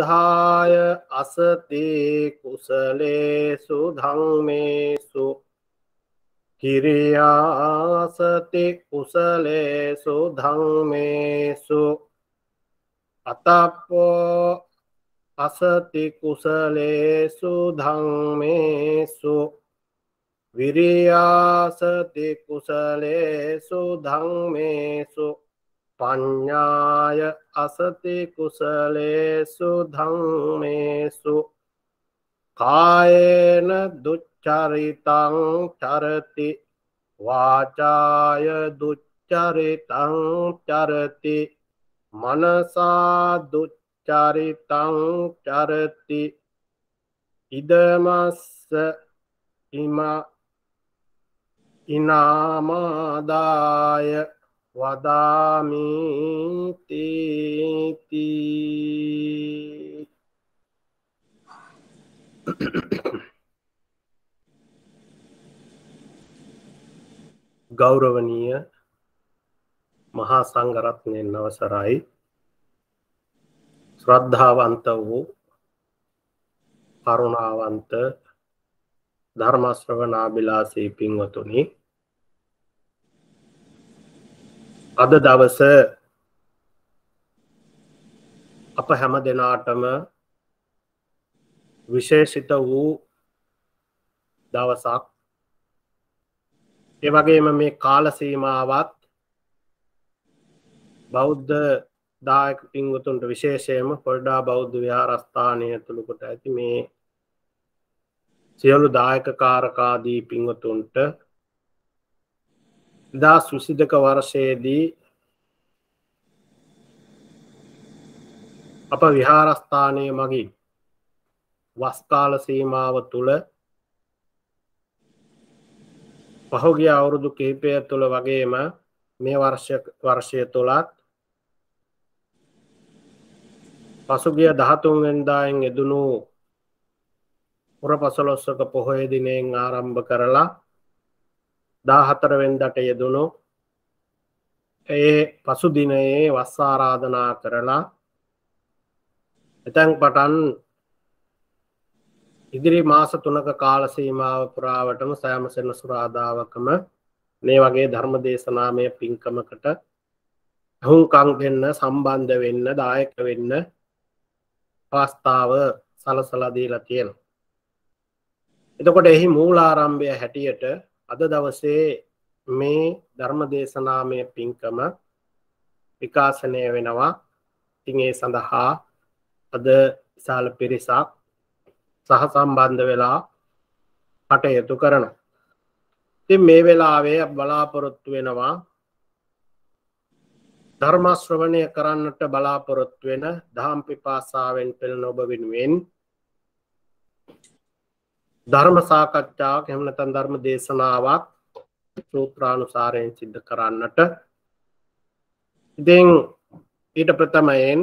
බුද්ධාය අසති කුසලේසු ධම්මේසු කිරියාසති කුසලේසු ධම්මේසු අතප්පෝ අසති කුසලේසු ධම්මේසු විරියාසති කුසලේසු ධම්මේසු පඤ්ඤාය අසති කුසලේසු ධම්මේසු කායේන දුච්චරිතං චරති වාචාය දුච්චරිතං චරති මනසා දුච්චරිතං චරති ඉදමස්ස ඉම ඉනාමාදාය වදාමිතේති ගෞරවනීය මහා සංඝරත්නයෙන් අවසරයි ශ්‍රද්ධාවන්ත වූ කරුණාවන්ත ධර්මශ්‍රවනාබිලාසී පින්වතුනි අද දවස අප හැම දෙනාටම විශේෂිත වූ දවසක් එවගේම මේ කාලසීමාවත් බෞද්ධ දායක පින්ගුතුන්ට විශේෂයම පොඩ්ඩා බෞද්ධ විහාරස්ථානය තුළුකොට ඇති මේ සියලු දායක කාරකාදී පින්වතුන්ට දා සුසිදක වර්ෂයේදී අප විහාරස්ථානය මගින් වස්කාල සීමාව තුළ පහුගේ අවුරුදු කිහිපය තුළ වගේම මේ වර්ෂය තුළත් පසුගිය දහතුන්වෙන්දායෙන් එදනු පුර පසලොස්සක පොහොය දිනයෙන් ආරම්භ කරලා දාහතරවෙන්දට යෙදුණු ඒ පසුදිනයේ වස්සාරාධනා කරලා එතැන් පටන් ඉදිරි මාස තුනක කාලසීමාව පුරාවටම සෑමසෙන සුරාධාවකම මේ වගේ ධර්ම දේශනාමය පින්කමකට හුන්කං දෙන්න සම්බන්ධ වෙන්න දායක වෙන්න පස්ථාව සලසලදීලා තියෙන. එතකොට එහි මූලාරම්භය හැටියට අද දවසේ මේ ධර්ම දේශනාමය පින්කම විකාශනය වෙනවා ඉතින් ඒ සඳහා අද විශාල පිරිසක් සහ සම්බන්ධ වෙලා කටයුතු කරන ඉතින් මේ වෙලාවේ බලාපොරොත්තු වෙනවා ධර්මාශ්‍රවණය කරන්නට බලාපොරොත්තු වෙන දහම් පිපාසාවෙන් පෙළ නොබ වෙනුවෙන් ධර්ම සාකච්ඡාවක් එහෙම නැත්නම් ධර්ම දේශනාවක් සූත්‍රානුසාරයෙන් සිද්ධ කරන්නට ඉතින් ඊට ප්‍රථමයෙන්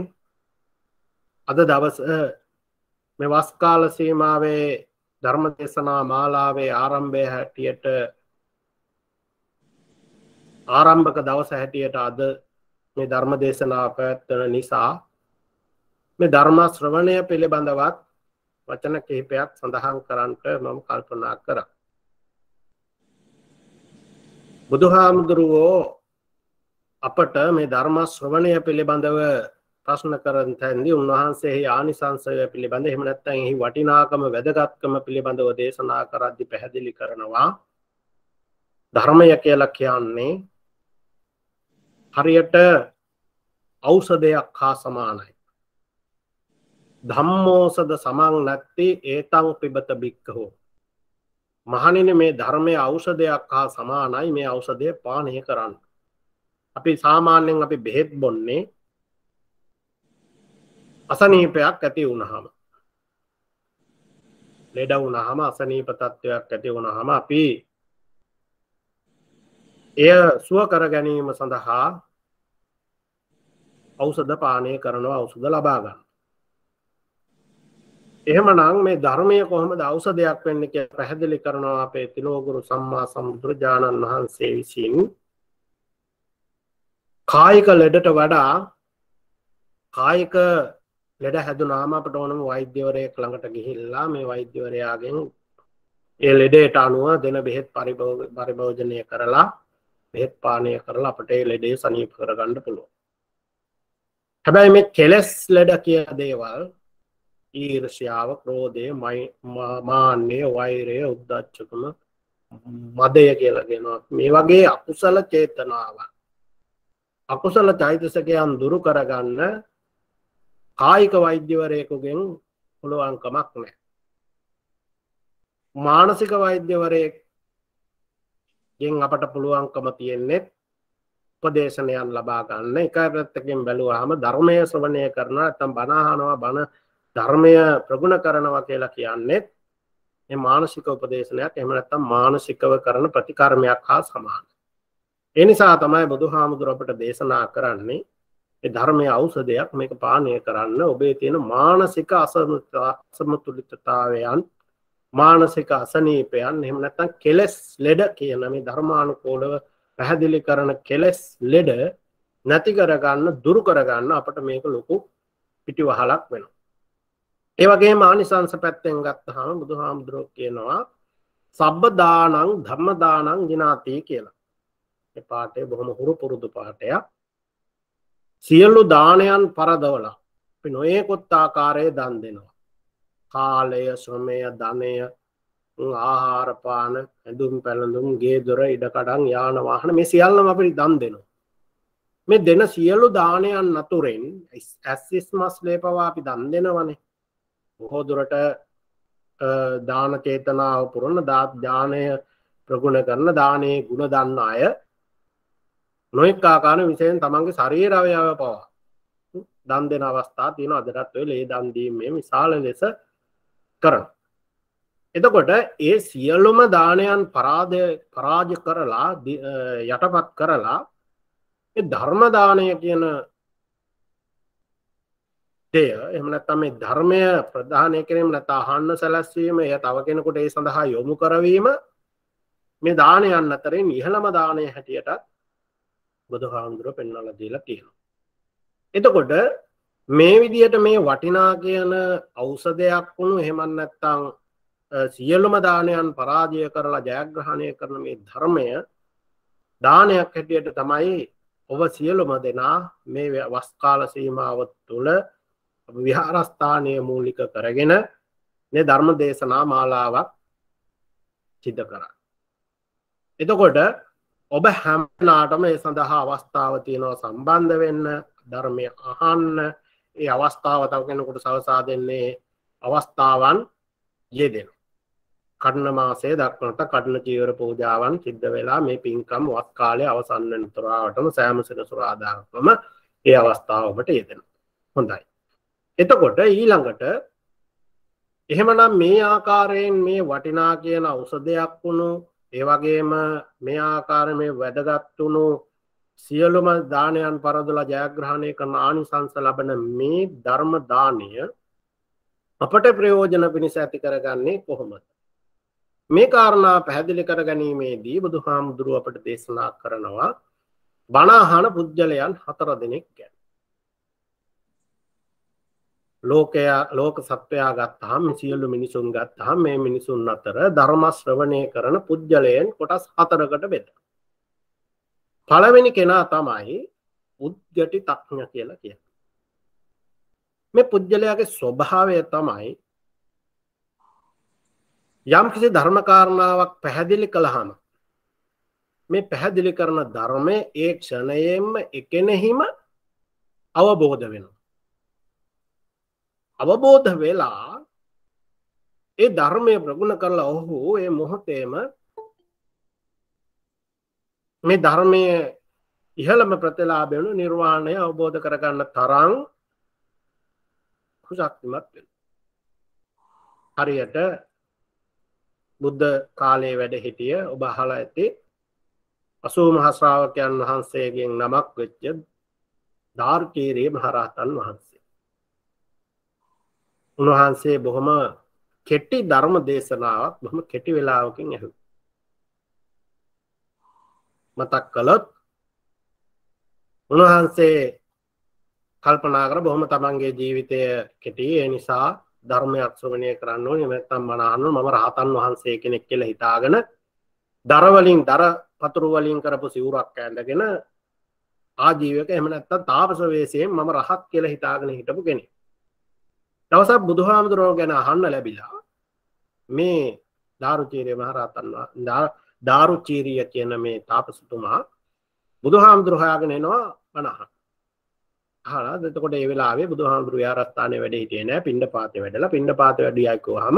අද දවස මේ වස් කාල සීමාවේ ධර්ම දේශනා මාලාවේ ආරම්භය හැටියට ආරම්භක දවස හැටියට අද මේ ධර්ම දේශනා පැවැත්වන නිසා මේ ධර්ම ශ්‍රවණය පිළිබඳවත් වචන කිහිපයක් සඳහන් කරන්නට මම කල්පනා කර. බුදුහාමුදුරුවෝ අපට මේ ධර්ම ශ්‍රවණය පිළිබඳව ප්‍රශ්න කරන තැන්දි උන්වහන්සේ ආනිසංසය පිළිබඳ එහමනැත්තැන් එහි වටිනාකම වැදගත්කම පිළිබඳව දේශනා කරද්දි පැහැදිලි කරනවා ධර්මය කියලා කියන්නේ හරියට අවසදයක් හා සමානයි ධම්මෝසද සමං නැත්තේ ඒතං පිබත බික්කහෝ. මහනින මේ ධර්මය අවෂධයක් හා සමානයි මේ අවෂදය පානය කරන්න. අපි සාමාන්‍යෙන් අපි බෙහෙත් බොන්නේ අසනීපයක් ඇති වුණහම. ලෙඩ වුණහම අසනීප තත්ත්වයක් ඇති වුණහම අපි එය සුව කර ගැනීම සඳහා අවසධ පානය කරනවා අවසුද ලබාගන්න. එහෙම නං මේ ධර්මය කොහොම දවස දෙයක් වෙන්න කිය පැහැදිලි කරනවා අපේ තිලෝගුරු සම්මා සම්බුදුරජාණන් වහන්සේ විසින් කායික ලෙඩට වඩා කායික ලෙඩ හැදුනාම අපට ඕනම වෛද්‍යවරයෙක් ළඟට ගිහිල්ලා මේ වෛද්‍යවරයාගෙන් ඒ ලෙඩේට අනුව දෙන බෙහෙත් පරිභෝජනය කරලා බෙහෙත් පානය කරලා අපට ඒ ලෙඩේ සනීප කරගන්න පුළුව හැබැයි මේ කෙලෙස් ලෙඩ කිය දේවල් ඊර්ෂ්‍යාව ක්‍රෝධය මාන්‍යය වෛරය උද්දච්චකම මදය කියලගෙනවා මේ වගේ අකුසල චේතනාව අකුසල චෛතසකයන් දුරු කරගන්න කායික වෛද්‍යවරයකුගෙන් පුළුවන්කමක් නෑ මානසික වෛද්‍යවරයෙක් ගෙන් අපට පුළුවන්කම තියෙන්නේ උපදේශනයන් ලබා ගන්න එක පැත්තකින් බැලුවාම ධර්මය ශ්‍රවණය කරන ඇතම් බණහනවා බණ ධර්මය ප්‍රගුණ කරනවා කියලා කියන්නේ මේ මානසික උපදේශනයක් එහෙම නැත්නම් මානසිකව කරන ප්‍රතිකර්මයක් හා සමානයි. ඒ නිසා තමයි බුදුහාමුදුර අපට දේශනා කරන්නේ මේ ධර්මයේ ඖෂධයක් මේක පානය කරන්න ඔබේ තියෙන මානසික අසමතුලිතතාවයන් මානසික අසනීපයන් එහෙම නැත්නම් කෙලස් ලෙඩ කියන මේ ධර්මානුකූලව පැහැදිලි කරන කෙලස් ලෙඩ නැති කරගන්න දුරු කරගන්න අපට මේක ලොකු පිටිවහලක් වෙනවා. ඒවගේ මානිසංස පැත්තෙන් ගත්තහම බුදු හාමුදුරුවෝ කියනවා සබ්බදානං ධම්මදානං ජිනාතය කියලා පාටය බොහොම හුරු පුරුදු පාටයක් සියල්ලු දානයන් පරදවල අපි නොයෙකුත් ආකාරය දන් දෙනවා කාලය ශ්‍රමය ධනය ආහාරපාන ඇඳුම් පැළඳුම් ගේ දොර ඉඩකඩන් යානවාහන මේ සියල්ලම අපි දන් දෙනවා මේ දෙන සියලු දානයන් නතුරෙන් ඇස්සිස් මස් ලේපවා අපි දන් දෙනවනේ බොහෝදුරට දාන චේතනාව පුරන්න දාත් ඥානය ප්‍රගුණ කරන දානයේ ගුණ දන්න අය නොෙක් ආකාන විසයෙන් තමන්ගේ ශරීරවයාව පවා දන් දෙෙන අවස්ථා තියෙන අදරත්වය ලේ දන්දීමේ විශාල ලෙස කරන. එතකොට ඒ සියල්ලුම දානයන් පරාධය පරාජ කරලා යටපත් කරලා ධර්මදානය කියන ය එමනත්තම මේ ධර්මය ප්‍රධානය කිරීම නැතා අහන්න සැලැස්වීම ය තව කෙනෙකුට ඒ සඳහා යොමු කරවීම මේ දානයන්න අතරේ නිහළම දානය හැටියටත් බුදු හාමුදුරුව පෙන්නල දීලා තියෙන. එතකොට මේ විදියට මේ වටිනා කියන අවසදයක් වුණු හෙමන් නැත්තං සියලුම දානයන් පරාජය කරලා ජයග්‍රහණය කරන මේ ධර්මය දානයක් හැටියට තමයි ඔබ සියලුම දෙනා මේ වස්කාල සීමාවත් තුළ විහාරස්ථානය මූලික කරගෙන නේ ධර්ම දේශනා මාලාවක් සිද්ධ කරා. එතකොට ඔබ හැම්නාටම ඒ සඳහා අවස්ථාව තියෙනවා සම්බන්ධ වෙන්න ධර්මය අහන්න ඒ අවස්ථාව තව කෙනකුට සවසා දෙන්නේ අවස්ථාවන් යෙදෙන. කටන මාසේ දක්නට කටන චීවර පූජාවන් සිද්ධ වෙලා මේ පින්කම් වත් කාලය අවසන්න තුරාවටම සෑමසිර සුරාධාරකම ඒ අවස්ථාවකට යෙදෙන. හොඳයි. එතකොට ඊළඟට එහෙමනම් මේ ආකාරයෙන් මේ වටිනා කියන අවසදයක් වුණු ඒවගේම මේ ආකාර මේ වැදගත්වුණු සියලුම දානයන් පරදුල ජයග්‍රහණය කරන ආනිසංස ලබන මේ ධර්ම දානය අපට ප්‍රයෝජන පිණිස ඇති කරගන්නේ කොහොමද මේ කාරණා පැහැදිලි කර ගැනීමේදී බුදු හාමුදුරුව අපට දේශනා කරනවා බනාහන පුද්ගලයන් හතර දෙනෙක් ගැන ලෝකයා ලෝක සත්වයා ගත්හම් සියල්ලු මිනිසුන් ගත්හම් මේ මිනිසුන් අතර ධර්මශ්‍රවණය කරන පුද්ගලයෙන් කොටස් හතරකට බෙද. පළවෙනි කෙනා තමයි උද්ගටි තක්ඥ කියලා කිය. මේ පුද්ගලයාගේ ස්වභාවය තමයි යම් කිසි ධර්මකාරණාවක් පැහැදිලි කළහම මේ පැහැදිලි කරන ධර්මය ඒ ක්ෂණයෙන්ම එකනෙහිම අවබෝධ වෙනවා. අවබෝධ වෙලා ඒ ධර්මය ප්‍රගුණ කරලා ඔහු ඒ මොහොතේම මේ ධර්මය ඉහළම ප්‍රතිලාබෙනු නිර්වාණය අවබෝධ කරගන්න තරං කුසක්තිමත් වෙන හරියට බුද්ධ කාලයේ වැඩ හිටිය ඔබ අහලා ඇති අසූ මහස්්‍රාවකයන් වහන්සේගෙන් නමක් වෙච්ච ධාර්කීරයේ මහරහතන් වහන්ස උන්වහන්සේ බොහොම කෙට්ටි ධර්ම දේශනාවත් බොහොම කෙටි වෙලාවකින් ඇහු මතක් කළොත් උන්වහන්සේ කල්පනා කර බොහොම තමන්ගේ ජීවිතය කෙටි ඒ නිසා ධර්මයක් ශ්‍රවණය කරන්න ඕනේ නැත්නම් මනහන්න මම රහතන් වහන්සේ කෙනෙක් කියලා හිතාගෙන දරවලින් දර පතුරු වලින් කරපු සිවුරක් ඇඳගෙන ආජීවක එහෙම නැත්නම් තාපස වේශයෙන් මම රහත් කියලා හිතාගෙන හිටපු කෙනෙක් දවසක් බුදුහාමුදුරුවෝ ගැන අහන්න ලැබිලා මේ ධාරුචීරය මහරතන්වා ධාරුචීරිය කියන මේ තාපසතුමා බුදුහාමුදුරහයාගෙන එනවා වනහ හලා දෙතකොට ඒ වෙලාවේ බුදුහාමුදුරු යාරස්ථානයේ වැඩ හිටියේ නෑ පින්ඩ පාතේ වැඩලා පින්ඩ පාත වැඩියයි කිව්වහම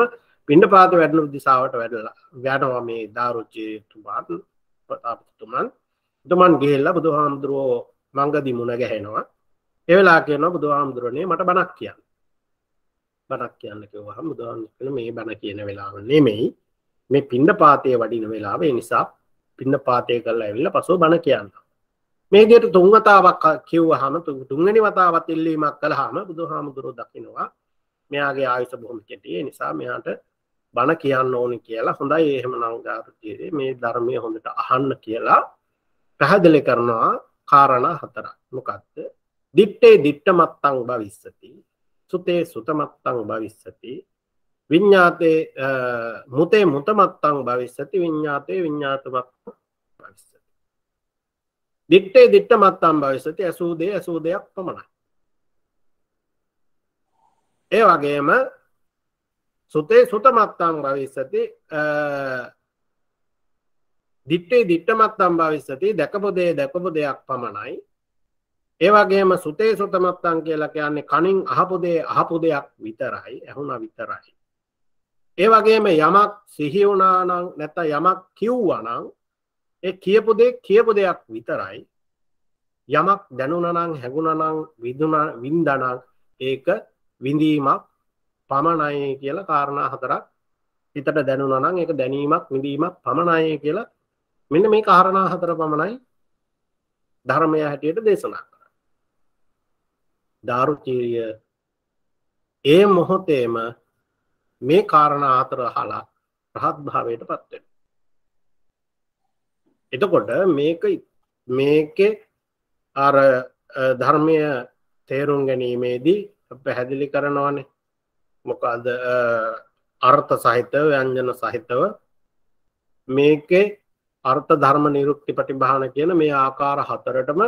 පින්ඩ පාත වැඩන දිශාවට වැඩලා යනවා මේ ධාරුචීතුමා තාපසතුමන් තුමන් ගිහිල්ලා බුදුහාමුදුරුවෝ මංගදී මුණ ගැහෙනවා ඒ වෙලාව කියනවා බුදුහාමුදුරනේ මට බණක් කියන්න බණක් කියන්න කිව්වහම බුදුහාමුදුරුවෝ කියන මේ බණ කියන වෙලාව නෙමෙයි මේ පිණ්ඩපාතයේ වඩින වෙලාව ඒ නිසා පිණ්ඩපාතය කරලා ඇවිල්ලා පසුව බණ කියන්න. මේ විදිහට තුන් වතාවක් කිව්වහම තුන්වෙනි වතාවත් ඉල්ලීමක් කළාම බුදුහාමුදුරුවෝ දකිනවා මෙයාගේ ආයුෂ බොහොම කෙටි. ඒ නිසා මෙයාට බණ කියන්න ඕනි කියලා හොඳයි එහෙමනම් ගාරුතියේ මේ ධර්මයේ හොඳට අහන්න කියලා පැහැදිලි කරනවා කාරණා හතරක්. මොකක්ද? දිත්තේ දිත්ත මත්තං භවිස්සති සුතේ සුතමත්තං භවිස්සති විඤ්ඥාතය මුතේ මුතමත්තං භවිස්සති විඤ්ඥාතය විඤ්ඥාතමත් භවිස්සති දිට්ටේ දිට්ට මත්තම් භවිස්සති ඇසූදේ ඇසූ දෙයක් පමණයි ඒ වගේම සුතේ සුතමත්තං භවිස්සති දිට්ටේ දිට්ටමත්තම් භවිස්සති දැකපොදේ දැකපු දෙයක් පමණයි ඒවගේම සුතේ සුතමත්තන් කියලා කියන්නේ කනින් අහපුදේ අහපු දෙයක් විතරයි ඇහුණ විතරයි. ඒවගේම යමක් සිහිවුනානං නැත යමක් කිව්වනං ඒ කියපු දෙ කියපු දෙයක් විතරයි යමක් දැනුනනං හැගුණනං විදුන වින්දනං ඒක විඳීමක් පමණයි කියලා කාරණා හතරක් හිතට දැනුනනං ඒක දැනීමක් විඳීමක් පමණයි කියලා මෙන්න මේ කාරණා හතර පමණයි ධර්මය හැටියට දේශනා දාරුචීරිය ඒ මොහොතේම මේ කාරණා අතර හලා රහත් භාවයට පත්වෙන. එතකොට මේක මේක අර ධර්මය තේරුම් ගැනීමේදී පැහැදිලි කරනවානේ මොකද අර්ථ සහිත ව්‍යංජන සහිතව මේකේ අර්ථ ධර්ම නිරුක්ති පටිභාන කියන මේ ආකාර හතරටම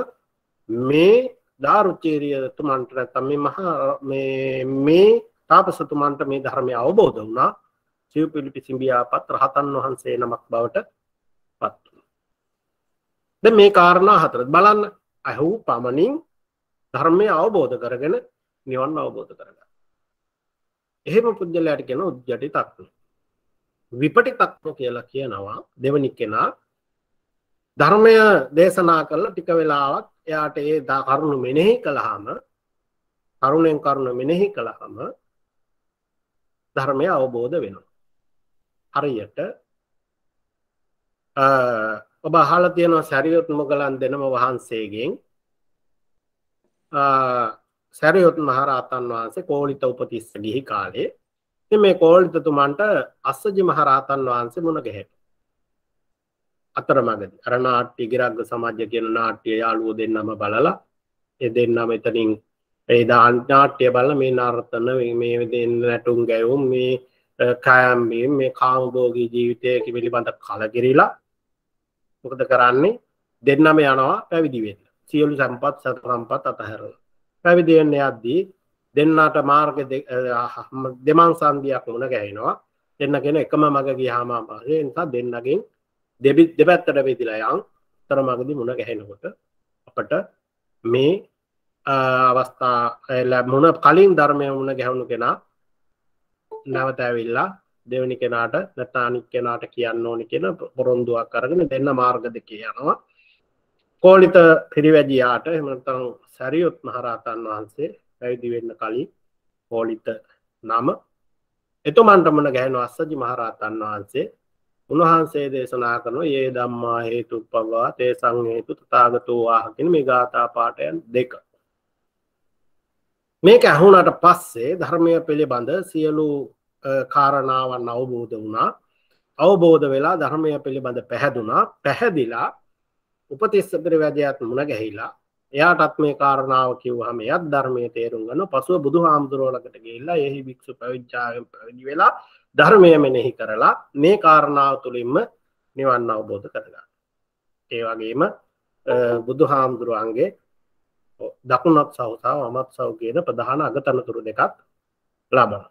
මේ ධාරුචේරියතුමන්ට නැත්තම් මේ මහා මේ තාපසතුමන්ට මේ ධර්මය අවබෝධ වුණා සිව් පිළිපි සිඹියාපත් රහතන් වහන්සේ නමක් බවට පත් ද මේ කාරණා හතර බලන්න ඇහු පමණින් ධර්මය අවබෝධ කරගෙන නිවන් අවබෝධ කරග එහෙම පුද්ගලයට කෙන උද්ජටි තත්ව විපටි තත්ව කියලා කියනවා දෙවනි කෙනා ධර්මය දේශනා කරල ටික වෙලාවක් එයාට ඒ දා කරුණු මෙනෙහි කළහාම කරුණෙන් කරුණ මෙනෙහි කළහම ධර්මය අවබෝධ වෙනවා. හරියට ඔබ හල තියෙනවා සැරියොත් මොගලන් දෙනම වහන්සේගෙන් සැරියොත් මහරහතන් වහන්සේ කෝලිත උපතිස්ස ගිහි කාලේ මේ කෝලිතතුමන්ට අස්සජි මහරහතන් වහන්සේ මුණ ගැහැට අතරමගද අර නාට්‍ය ගිරක්ග සමාජ්‍ය කියන නාට්‍ය යාලුවෝ දෙන්නම බලලා එ දෙන්නම එතනින් ඒ නාට්‍ය බල මේ නර්තන මේ දෙන්න නැටුම් ගැයුම් මේ කෑම්බීම් මේ කාමභෝගී ජීවිතයකි පිළිබඳ කලකිරලා මොකද කරන්නේ දෙන්නම යනවා පැවිදිවෙන්න සියලු සම්පත් සත සම්පත් අතහැර පැවිදිවෙන්න අද්දී දෙන්නට මාර්ග දෙමන් සන්ධයක් මුණ ගැහෙනවා දෙන්න කෙන එකම මග ගියාමා පාසය නිසා දෙන්නගෙන් දෙබි දෙබැත්තට වෙදිලා යන් තරමගදි මුණ ගැහෙනකොට අපට මේ අවස්ථා මුණ කලින් ධර්මය මුණ ගැහුණු කෙනා නැවතැවිල්ලා දෙවනි කෙනාට නැතානික් කෙනාට කියන්න ඕනි කියෙන පොරොන්දුවක් කරගෙන දෙන්න මාර්ග දෙකේ යනවා කෝලිත පිරිවැජයාට එමතං සැරියොත් මහරහතන් වහන්සේ පැවිදි වෙන්න කලින් කෝලිත නම එතුමන්ටමන ගැහෙන අස්සජි මහරහතන් වහන්සේ උන්වහන්සේ දේශනා කරනවා ඒ ධම්මා හේතුප්පවා තේ සංහේතු තථාගතෝ ආහ කියන මේ ගාථා පාඨයන් දෙක. මේක ඇහුණාට පස්සේ ධර්මය පිළිබඳ සියලු කාරණාවන් අවබෝධ වුණා. අවබෝධ වෙලා ධර්මය පිළිබඳ පැහැදුනා. පැහැදිලා උපතිස්ස පිරිවැදයාත් මුණ ගැහිලා එයාටත් මේ කාරණාව කිව්වහම එයත් ධර්මයේ තේරුම් ගන්න පසුව බුදුහාමුදුරුවෝ ළඟට ගිහිල්ලා එහි භික්ෂු පැවිද්ජාවෙන් පැවිදි වෙලා ධර්මය මෙනෙහි කරලා මේ කාරණාව තුළින්ම නිවන්න අවබෝධ කරගන්න. ඒ වගේම බුදු හාමුදුරුවන්ගේ දකුණත් සෞතාව අමත් සව් කියන ප්‍රධාන අගතනතුරු දෙකක් ලබන.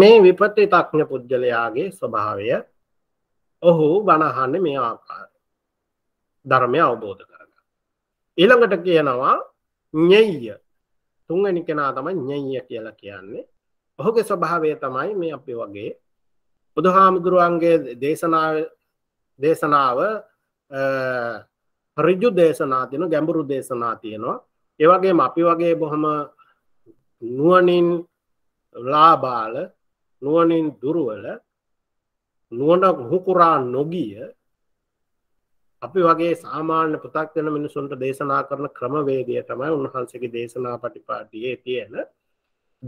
මේ විපත්ති තක්ඥ පුද්ගලයාගේ ස්වභාවය ඔහු බණහන්න මේ ආකාර ධර්මය අවබෝධ කරග. ඊළඟට කියනවා ඥෙය තුන්ගනි කෙනා තමයි ඥෙය කියලා කියන්නේ ඔහුගේ ස්වභාවය තමයි මේ අපි වගේ බුදුහාමුදුරුවන්ගේ දේශනාව දේශනාව රිජු දේශනා තියන ගැඹුරු දේශනා තියෙනවා ඒවගේ අපි වගේ බොහොම නුවනින් ලාබාල නුවනින් දුරුවල නුවනක් හුකුරා නොගිය අපි වගේ සාමාන්‍ය පුතක් වෙන මිනිසුන්ට දේශනා කරන ක්‍රමවේදය තමයි උන්වහන්සේගේ දේශනා පටිපාටියේ තියෙන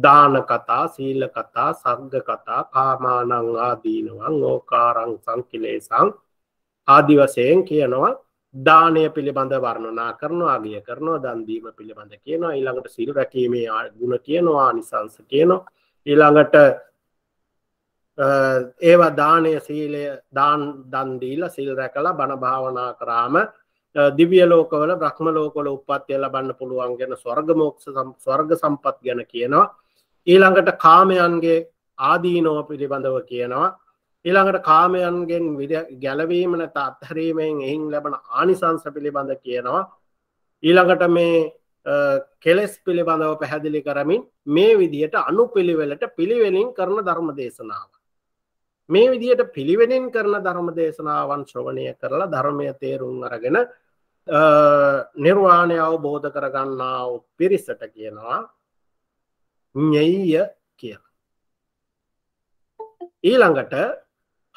දාන කතා සීල කතා සග්ග කතා කාමානං ආදීනවන් ඕකාරං සංකිලේසං ආදි වශයෙන් කියනවා දානය පිළිබඳ වර්ණනා කරනවා අගිය කරනවා දන්දීම පිළිබඳ කියනවා ඊළඟට සිල් රැකීමේ ගුණ කියනවා නිසංස කියනවා ඊළඟට ඒවා දානය සීලය දාන් දන්දීල සිල් රැකලා බණ භාවනා කරාම දිවිය ලෝකවල බ්‍රහ්ම ලෝකවල උපත්ය ලබන්න පුළුවන් ගැන ස්වර්ගමෝක්ෂ ස්වර්ග සම්පත් ගැන කියනවා ඊළඟට කාමයන්ගේ ආදීනෝ පිළිබඳව කියනවා ඊළඟට කාමයන්ගෙන් ගැලවීමනට අත්හැරීමෙන් එහින් ලැබන ආනිසංස පිළිබඳ කියනවා ඊළඟට මේ කෙලෙස් පිළිබඳව පැහැදිලි කරමින් මේ විදියට අනු පිළිවෙලට පිළිවෙලින් කරන ධර්ම දේශනාව. මේ විදියට පිළිවෙලින් කරන ධර්ම දේශනාවන් ශ්‍රවණය කරලා ධර්මය තේරුම් අරගෙන නිර්වාණය අවබෝධ කරගන්නා පිරිසට කියනවා ඥෙය කිය ඊළඟට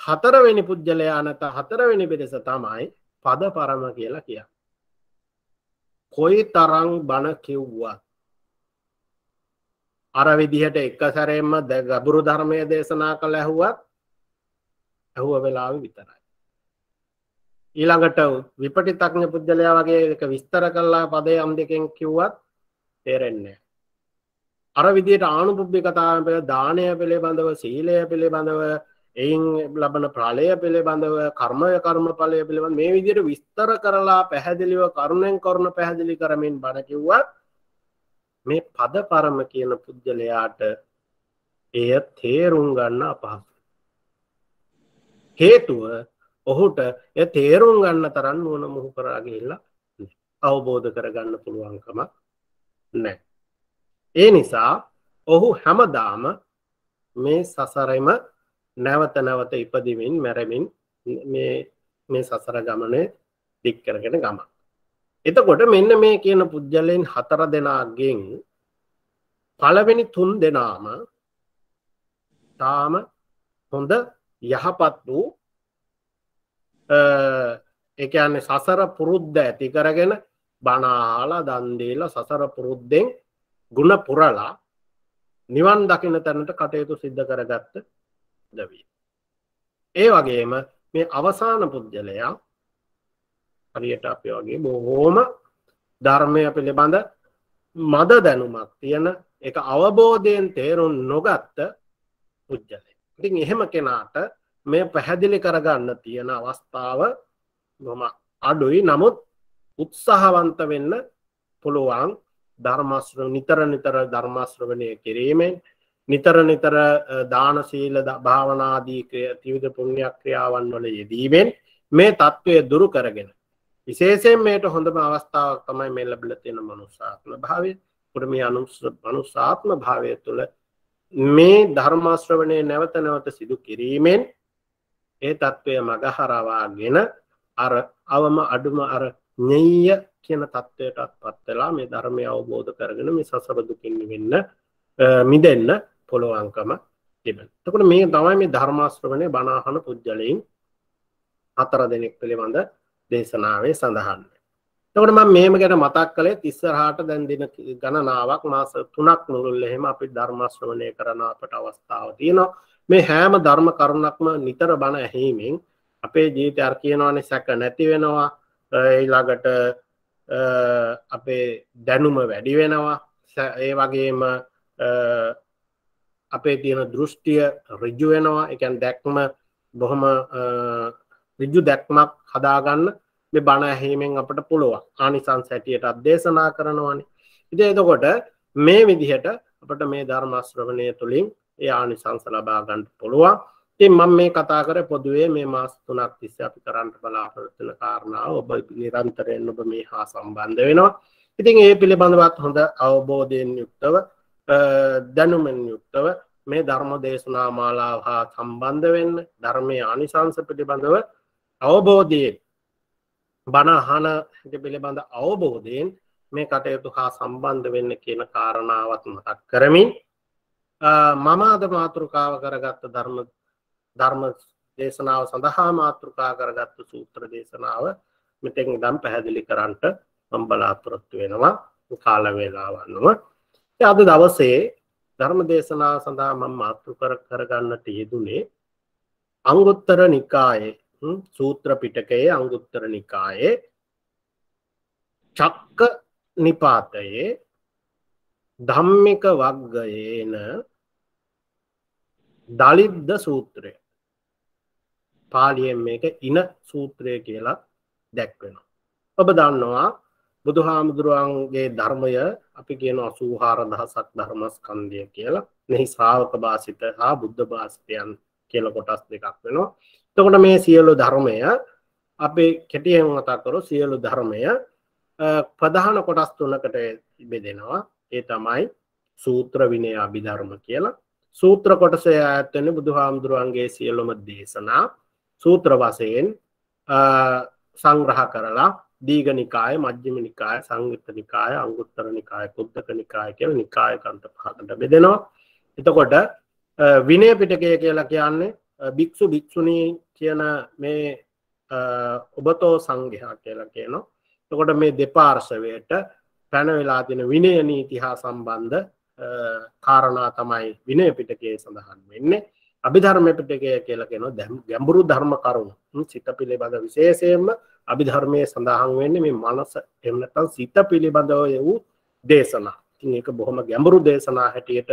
හතරවෙනි පුද්ගලයා නැත හතරවෙනි පිරිස තමයි පද පරම කියලා කිය කොයි තරං බණ කිව්වත් අර විදිහට එක සැරෙන්ම ද ගබුරු ධර්මය දේශනා කළ ඇහුවත් ඇහුව වෙලාව විතරයි ඊළඟට විපටි තක්ඥ පුද්ගලයා වගේ එක විස්තර කල්ලා පදය අම් දෙකෙන් කිව්වත් තේරෙන්නේ අර විදියට ආනුපුබ්ධි කතාව පෙළ දානය පිළිබඳව සීලය පිළිබඳව එයින් ලබන ප්‍රලය පිළිබඳව කර්මය කර්ම පලය පිළිබඳ මේ විදියට විස්තර කරලා පැහැදිලිව කරුණෙන් කරන පැහැදිලි කරමින් බණකිව්වත් මේ පද පරම කියන පුද්ගලයාට එය තේරුම් ගන්න අපහස හේතුව ඔහුට එය තේරුම් ගන්න තරන්න ඕන මුහු කරාගේල්ලා අවබෝධ කරගන්න පුළුවන්කමක් නෑ ඒ නිසා ඔහු හැමදාම මේ සසරම නැවත නැවත ඉපදිමින් මැරමින් මේ සසර ගමනේ දික්කරගෙන ගම. එතකොට මෙන්න මේ කියන පුද්ගලයෙන් හතර දෙනාගෙන් පළවෙනි තුන් දෙනාම තාම හොඳ යහපත් වූ එකන්නේ සසර පුරුද්ධ ඇති කරගෙන බනාහලා දන්දේල සසර පුරුද්ධෙන් ගුණ පුරලා නිවන් දකින තැනට කටයුතු සිද්ධ කරගත්ත දවී. ඒ වගේම මේ අවසාන පුද්ගලයා හරියට අපි වගේ බොහෝම ධර්මය පිළිබඳ මද දැනුමක් තියෙන එක අවබෝධයෙන් තේරුම් නොගත්ත පුද්ගලය. ඉතින් එහෙම කෙනාට මේ පැහැදිලි කරගන්න තියෙන අවස්ථාව නොම අඩුයි නමුත් උත්සාහවන්ත වෙන්න පුළුවන් ධර්මස්්‍ර නිතර නිතර ධර්මස්්‍රවනය කිරීමෙන් නිතර නිතර දානශීල භාවනාදීකය තිවිධ පුුණ්‍යයක් ක්‍රියාවන් වල යෙදීමෙන් මේ තත්ත්වය දුරු කරගෙන. විශේසෙන් මේට හොඳම අවස්ථාවක් තමයි මෙල් ලබිල තියෙන මනුසාත්ම භාවය පුරම මනුසාත්ම භාවය තුළ මේ ධර්මාශ්‍රවනය නැවත නැවත සිදු කිරීමෙන් ඒ තත්ත්වය මගහරවාගෙන අර අවම අඩුම අර නෙය කියන තත්ත්වයටත් පත්වෙලා මේ ධර්මය අවබෝධ කරගෙන මේ සසබදුකින් වෙන්න මිදන්න පොළොවංකම තිබෙන තකට මේ තමයි මේ ධර්මාශ්‍රවනය බනාහන පුද්ගලයින් අතර දෙනෙක් පිළිබඳ දේශනාවේ සඳහන්න තකට ම මේම ගැන මතක් කළේ තිස්සරහට දැන් දෙන ගණනාවක් මාස තුනක් මුළුල් එහෙම අපි ධර්මාශ්‍රවනය කරන අපට අවස්ථාව තියෙනවා මේ හෑම ධර්ම කරුණක්ම නිතර බණ ඇහීමෙන් අපේ ජීවිත අර් කියනවානේ සැක නැති වෙනවා ඊළඟට අපේ දැනුම වැඩි වෙනවා ඒ වගේම අපේ තියෙන දෘෂ්ටිය රිජ්ජු වෙනවා එකන් දැක්ම බොහොම රිජ්ජු දැක්මක් හදාගන්න මේ බණ ඇහීමෙන් අපට පුළුවන් ආනිසං සැටියට අදේශනා කරනවානි ඉති එතකොට මේ විදිහට අපට මේ ධර්මශ්‍රවණය තුළින් ඒ ආනිසංස ලබාගන්න පුළුවන් ඉතින් මම මේ කතා කර පොදුවේ මේ මාස් තුනක් තිස්ස අපි කරන්ට බලාපොරොත්තුන කාරණාව ඔබ නිරන්තරයෙන් ඔබ මේ හා සම්බන්ධ වෙනවා ඉතින් ඒ පිළිබඳවත් හොඳ අවබෝධයෙන් යුක්තව දැනුමෙන් යුක්තව මේ ධර්ම දේශනා මාලාව හා සම්බන්ධ වෙන්න ධර්මය අනිසංස පිළිබඳව අවබෝධයෙන් බණහන පිළිබඳ අවබෝධයෙන් මේ කටයුතු හා සම්බන්ධ වෙන්න කියන කාරණාවත් මතක් කරමින් මම අද මාතෘකාව කරගත්ත ධර්ම ධර්ම දේශනාව සඳහා මාතෘකා කරගත්තු සූත්‍ර දේශනාව මෙතෙන් දම් පැහැදිලි කරන්නට මම බලාපොරොත්තු වෙනවා කාල වේලාවන්ව. අද දවසේ ධර්ම දේශනාව සඳහා මම මාතෘකා කරගන්නට යෙදුනේ අංගුත්තර නිකායේ සූත්‍ර පිටකයේ අංගුත්තර නිකායේ චක්ක නිපාතයේ ධම්මික වග්ගයේන දලිද්ද සූත්‍රය පාලියෙන් මේක ඉන සූත්‍රය කියලා දැක්වෙනවා. ඔබ දන්නවා බුදු හාමුදුරුවන්ගේ ධර්මය අපි කියන අසූහාර දහසක් ධර්මස්කන්දය කියලා මෙහි ශ්‍රාවක භාසිත හා බුද්ධ භාසිතයන් කියල කොටස් දෙකක් වෙනවා. තකොට මේ සියලු ධර්මය අපි කෙටියෙන් මතකරු සියලු ධර්මය ප්‍රධාන කොටස් තුනකට බෙදෙනවා ඒ තමයි සූත්‍ර විනය අභිධර්ම කියලා සූත්‍ර කොටසය ඇත්තන බුදු හාමුදුරුවන්ගේ සියලොම දේශනා සූත්‍ර වසයෙන් සංග්‍රහ කරලා දීගනිකාය මජ්්‍යම නිකාය සංගත නිකාය අංගුත්තර නිකාය කුද්දක නිකාය කියල නිකාය කන්ත පහකට බෙදෙනවා එතකොට විනය පිටකය කියලා කියන්නේ භික්‍ෂු භික්‍ෂුණී කියන මේ ඔබතෝ සංගහා කියලා කියනවා තකොට මේ දෙපාර්ශවයට පැනවෙලා තින විනයනීති හා සම්බන්ධ කාරණා තමයි විනය පිටකේ සඳහන් වෙන්නේ අභිධර්මය පිටකය කියලකෙන දැම් ගැඹුරු ධර්ම කරුණු සිත පිළිබඳ විශේෂයෙන්ම අභිධර්මය සඳහන් වෙන්නේ මේ මනස එමනතන් සිත පිළිබඳවය වූ දේශනා එක බොහොම ගැඹුරු දේශනා හැටියට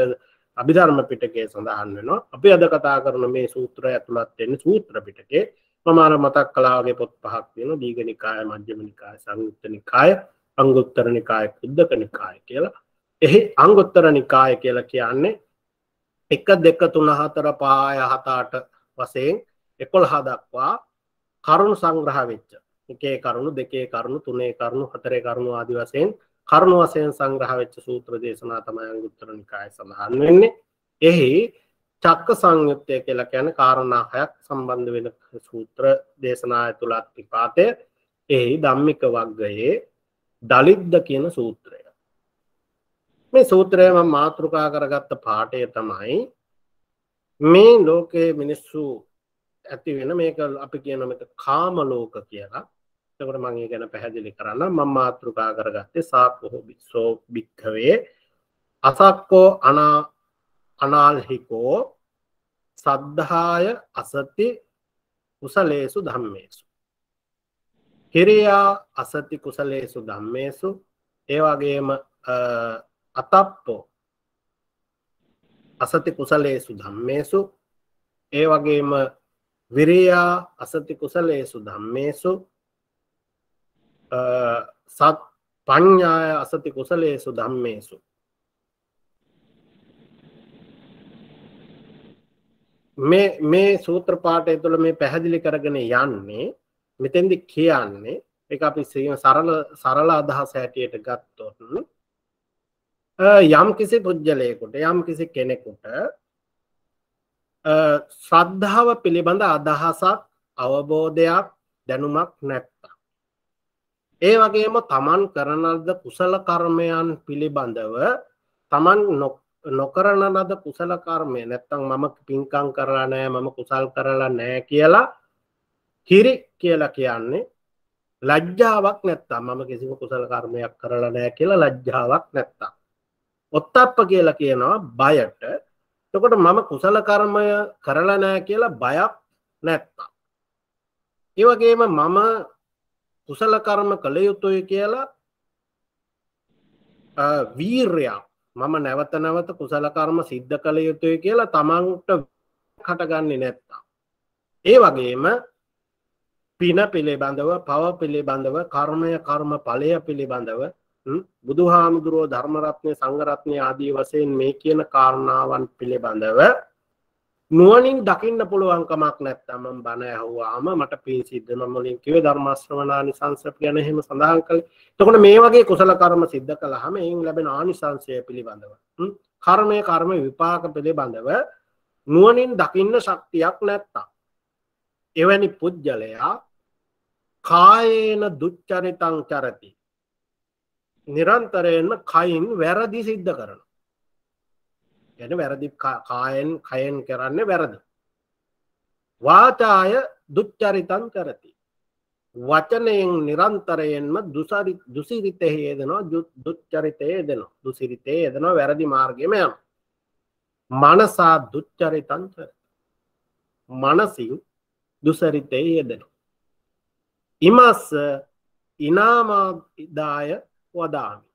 අභිධර්ම පිටකේ සඳහන් වෙනවා අපි අද කතා කරන මේ සූත්‍රය ඇතුළත් එන්න සූත්‍ර පිටකේ මමාර මතක් කලාගේ පොත් පහක් වෙන දීගනිකාය මධ්‍යමනිකාය සංයුත්තනිකාය අංගුත්තර නිකාය කුද්දක නිකාය කියලා එහි අංගුත්තර නිකාය කියලා කියන්නේ එක දෙක තුන හතර පාය හතාට වසයෙන් එකොල් හදක්වා කරුණු සංග්‍රහ වෙච්ච එකේ කරුණු දෙකේ කරුණු තුනේ කරුණු හතරේ කරුණු ආදි වසයෙන් කරුණු වසයෙන් සංග්‍රහ වෙච්ච සූත්‍ර දේශනා තමයි ගුත්තර නිකාය සඳහන් වෙන්නේ එහි චක්ක සංයුත්තය කියලා කියන කාරණාහයක් සම්බන්ධ වෙන සූත්‍ර දේශනාය තුළත් පිපාතය එහි ධම්මික වග්ගයේ දලිද්ද කියන සූත්‍රය මේ සූත්‍රයම මාතෘකා කරගත්ත පාටය තමයි මේ ලෝකයේ මිනිස්සු ඇති වෙන මේක අපි කියනමක කාමලෝක කියලා තකට මගේ ගැන පැහැදිලි කරන්න මං මාතෘකා කරගත්තේ සාකහෝ බිස්සෝ භික්හවේ අසක්කෝ අනා අනාල්හිකෝ සද්ධාය අසති කුසලේසු ධම්මේසු හිරයා අසති කුසලේසු ධම්මේසු ඒවාගේම අතප්පෝ අසති කුසලේසු ධම්මේසු ඒ වගේම විරයා අසති කුසලේසු ධම්මේසු සත් පඤ්ඥාය අසති කුසලේසු ධම්මේසු මේ මේ සූත්‍රපාටය තුළ මේ පැහැදිලි කරගෙන යන්නේ මෙතෙන්දි කියන්නේ එක අපි සරල සරල අදහස හැටියට ගත්තොත් යම් කිසි පුද්ගලයකුට යම් කිසි කෙනෙකුට ශ්‍රද්ධාව පිළිබඳ අදහසක් අවබෝධයක් දැනුමක් නැත්තා. ඒ වගේම තමන් කරනද කුසල කර්මයන් පිළිබඳව තමන් නොකරන ලද කුසල කර්මය නැත්තං මම පින්කං කරලා නෑ මම කුසල් කරලා නෑ කියලා හිරි කියලා කියන්නේ ලජ්ජාවක් නැත්තා මම කිසිම කුසල කර්මයක් කරලා නෑ කියලා ලජ්ජාවක් නැත්තා ඔත්තප්ප කියලා කියනවා බයට තකොට මම කුසල කර්මය කරලා නෑ කියලා බයක් නැත්තා. ඒවගේම මම කුසල කර්ම කළ යුතුය කියලා වීර්යක් මම නැවත නැවත කුසල කර්ම සිද්ධ කළ යුතුය කියලා තමන්ට කටගන්නේ නැත්තා. ඒ වගේම පින පිළිබඳව පව පිළිබඳව කර්මය කර්ම ඵලය පිළිබඳව බුදුහාමුදුරුවෝ ධර්මරත්නය සංගරත්නය ආදී වසයෙන් මේ කියන කාරණාවන් පිළිබඳව නුවනින් දකින්න පුළුවන්කමක් නැත්තමම් බණ ඇහුවාම මට පින් සිද්ධන මුලින් කිවේ ධර්මශ්‍රවනා නිසංසප ගැන හෙම සඳහන් කළ තකොට මේ වගේ කුසල කර්ම සිද්ධ කළහම එයින් ලැබෙන ආනිසංසය පිළිබඳව කර්මය කර්ම විපාක පිළිබඳව නුවනින් දකින්න ශක්තියක් නැත්තා එවැනි පුද්ගලයා කායේන දුච්චරිතං චරති නිරන්තරයෙන්ම කයින් වැරදි සිද්ධ කරන ගැන වැරදි කායෙන් කයෙන් කරන්න වැරදි වාචාය දුච්චරිතන් කරති වචනයෙන් නිරන්තරයෙන්ම දුසිරිතෙහි යෙදනවා දුච්චරිතය දෙනවා දුසිරිතය යෙදනවා වැරදි මාර්ගම යන මනසා දුච්චරිතන් කර මනසින් දුසරිතය යෙදෙනවා ඉමස්ස ඉනාමාදාය වදාමි.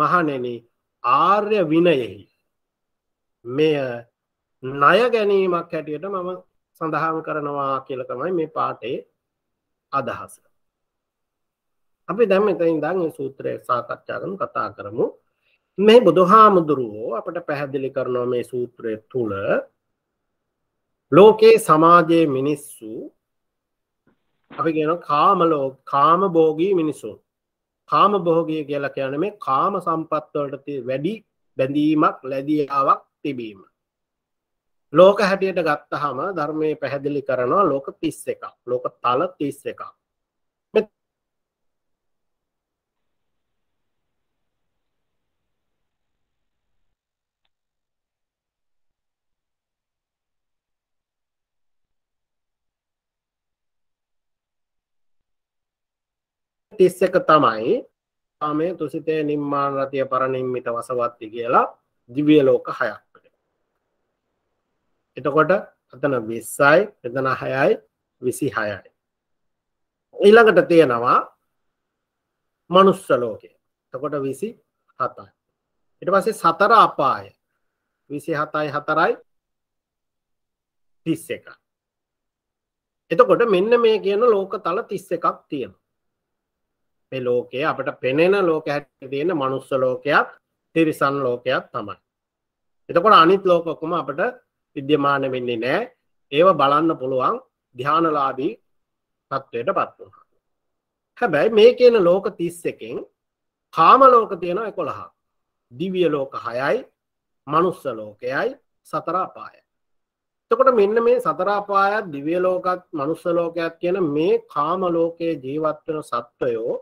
මහනෙන ආර්ය විනයෙහි මෙය ණය ගැනීමක් හැටියට මම සඳහන් කරනවා කියලා තමයි මේ පාඩේ අදහස. අපි දැන් මෙතනින් ඉඳන් මේ සූත්‍රය සාකච්ඡා කරමු කතා කරමු. මේ බුදුහාමුදුරුවෝ අපට පැහැදිලි කරනවා මේ සූත්‍රය තුල ලෝකේ සමාජයේ මිනිස්සු අපි කියන කාම ලෝක කාම භෝගී මිනිසුන් කාම බොහෝගය කියලා කියන මේ කාම සම්පත්වලට වැඩි බැඳීමක් ලැදියාවක් තිබීම. ලෝක හැටියට ගත්තහම ධර්මය පැහැදිලි කරනවා ලෝක තිස්ස එකක් ලෝක තල තිස්ස එකක් තිස්සක තමයි ආමය තුසිතය නිර්මාණ රතිය පරණින්මිත වසවත්ති කියලා දිවිය ලෝක හයක් එතකොට අතන විස්සයි එතන හයයි විසි හයයි ඊළඟට තියෙනවා මනුස්ස ලෝකය තකොට විසි හතයි ඉට පසේ සතර අපාය විසි හතයි හතරයි තිස්ස එක එතකොට මෙන්න මේ කියන ලෝක තල තිස්ස එකක් තියෙනවා අපේ ලෝකය අපට පෙනෙන ලෝක හැට තියෙන මනුස්ස ලෝකයක් තිරිසන් ලෝකයක් තමයි. එතකොට අනිත් ලෝකොකුම අපට විද්‍යමාන වෙන්නේ නෑ ඒව බලන්න පුළුවන් දිහානලාදී තත්ත්වයට පත් වුණ. හැබැයි මේ කියන ලෝක තිස් එකෙන් කාම ලෝක තියෙන එකොළහා දිවිය ලෝක හයයි මනුස්ස ලෝකයයි සතරාපාය. එතකොට මෙන්න මේ සතරාපායත් දිවිය ලෝකත් මනුස්ස ලෝකයක් කියන මේ කාම ලෝකයේ ජීවත්වන සත්වයෝ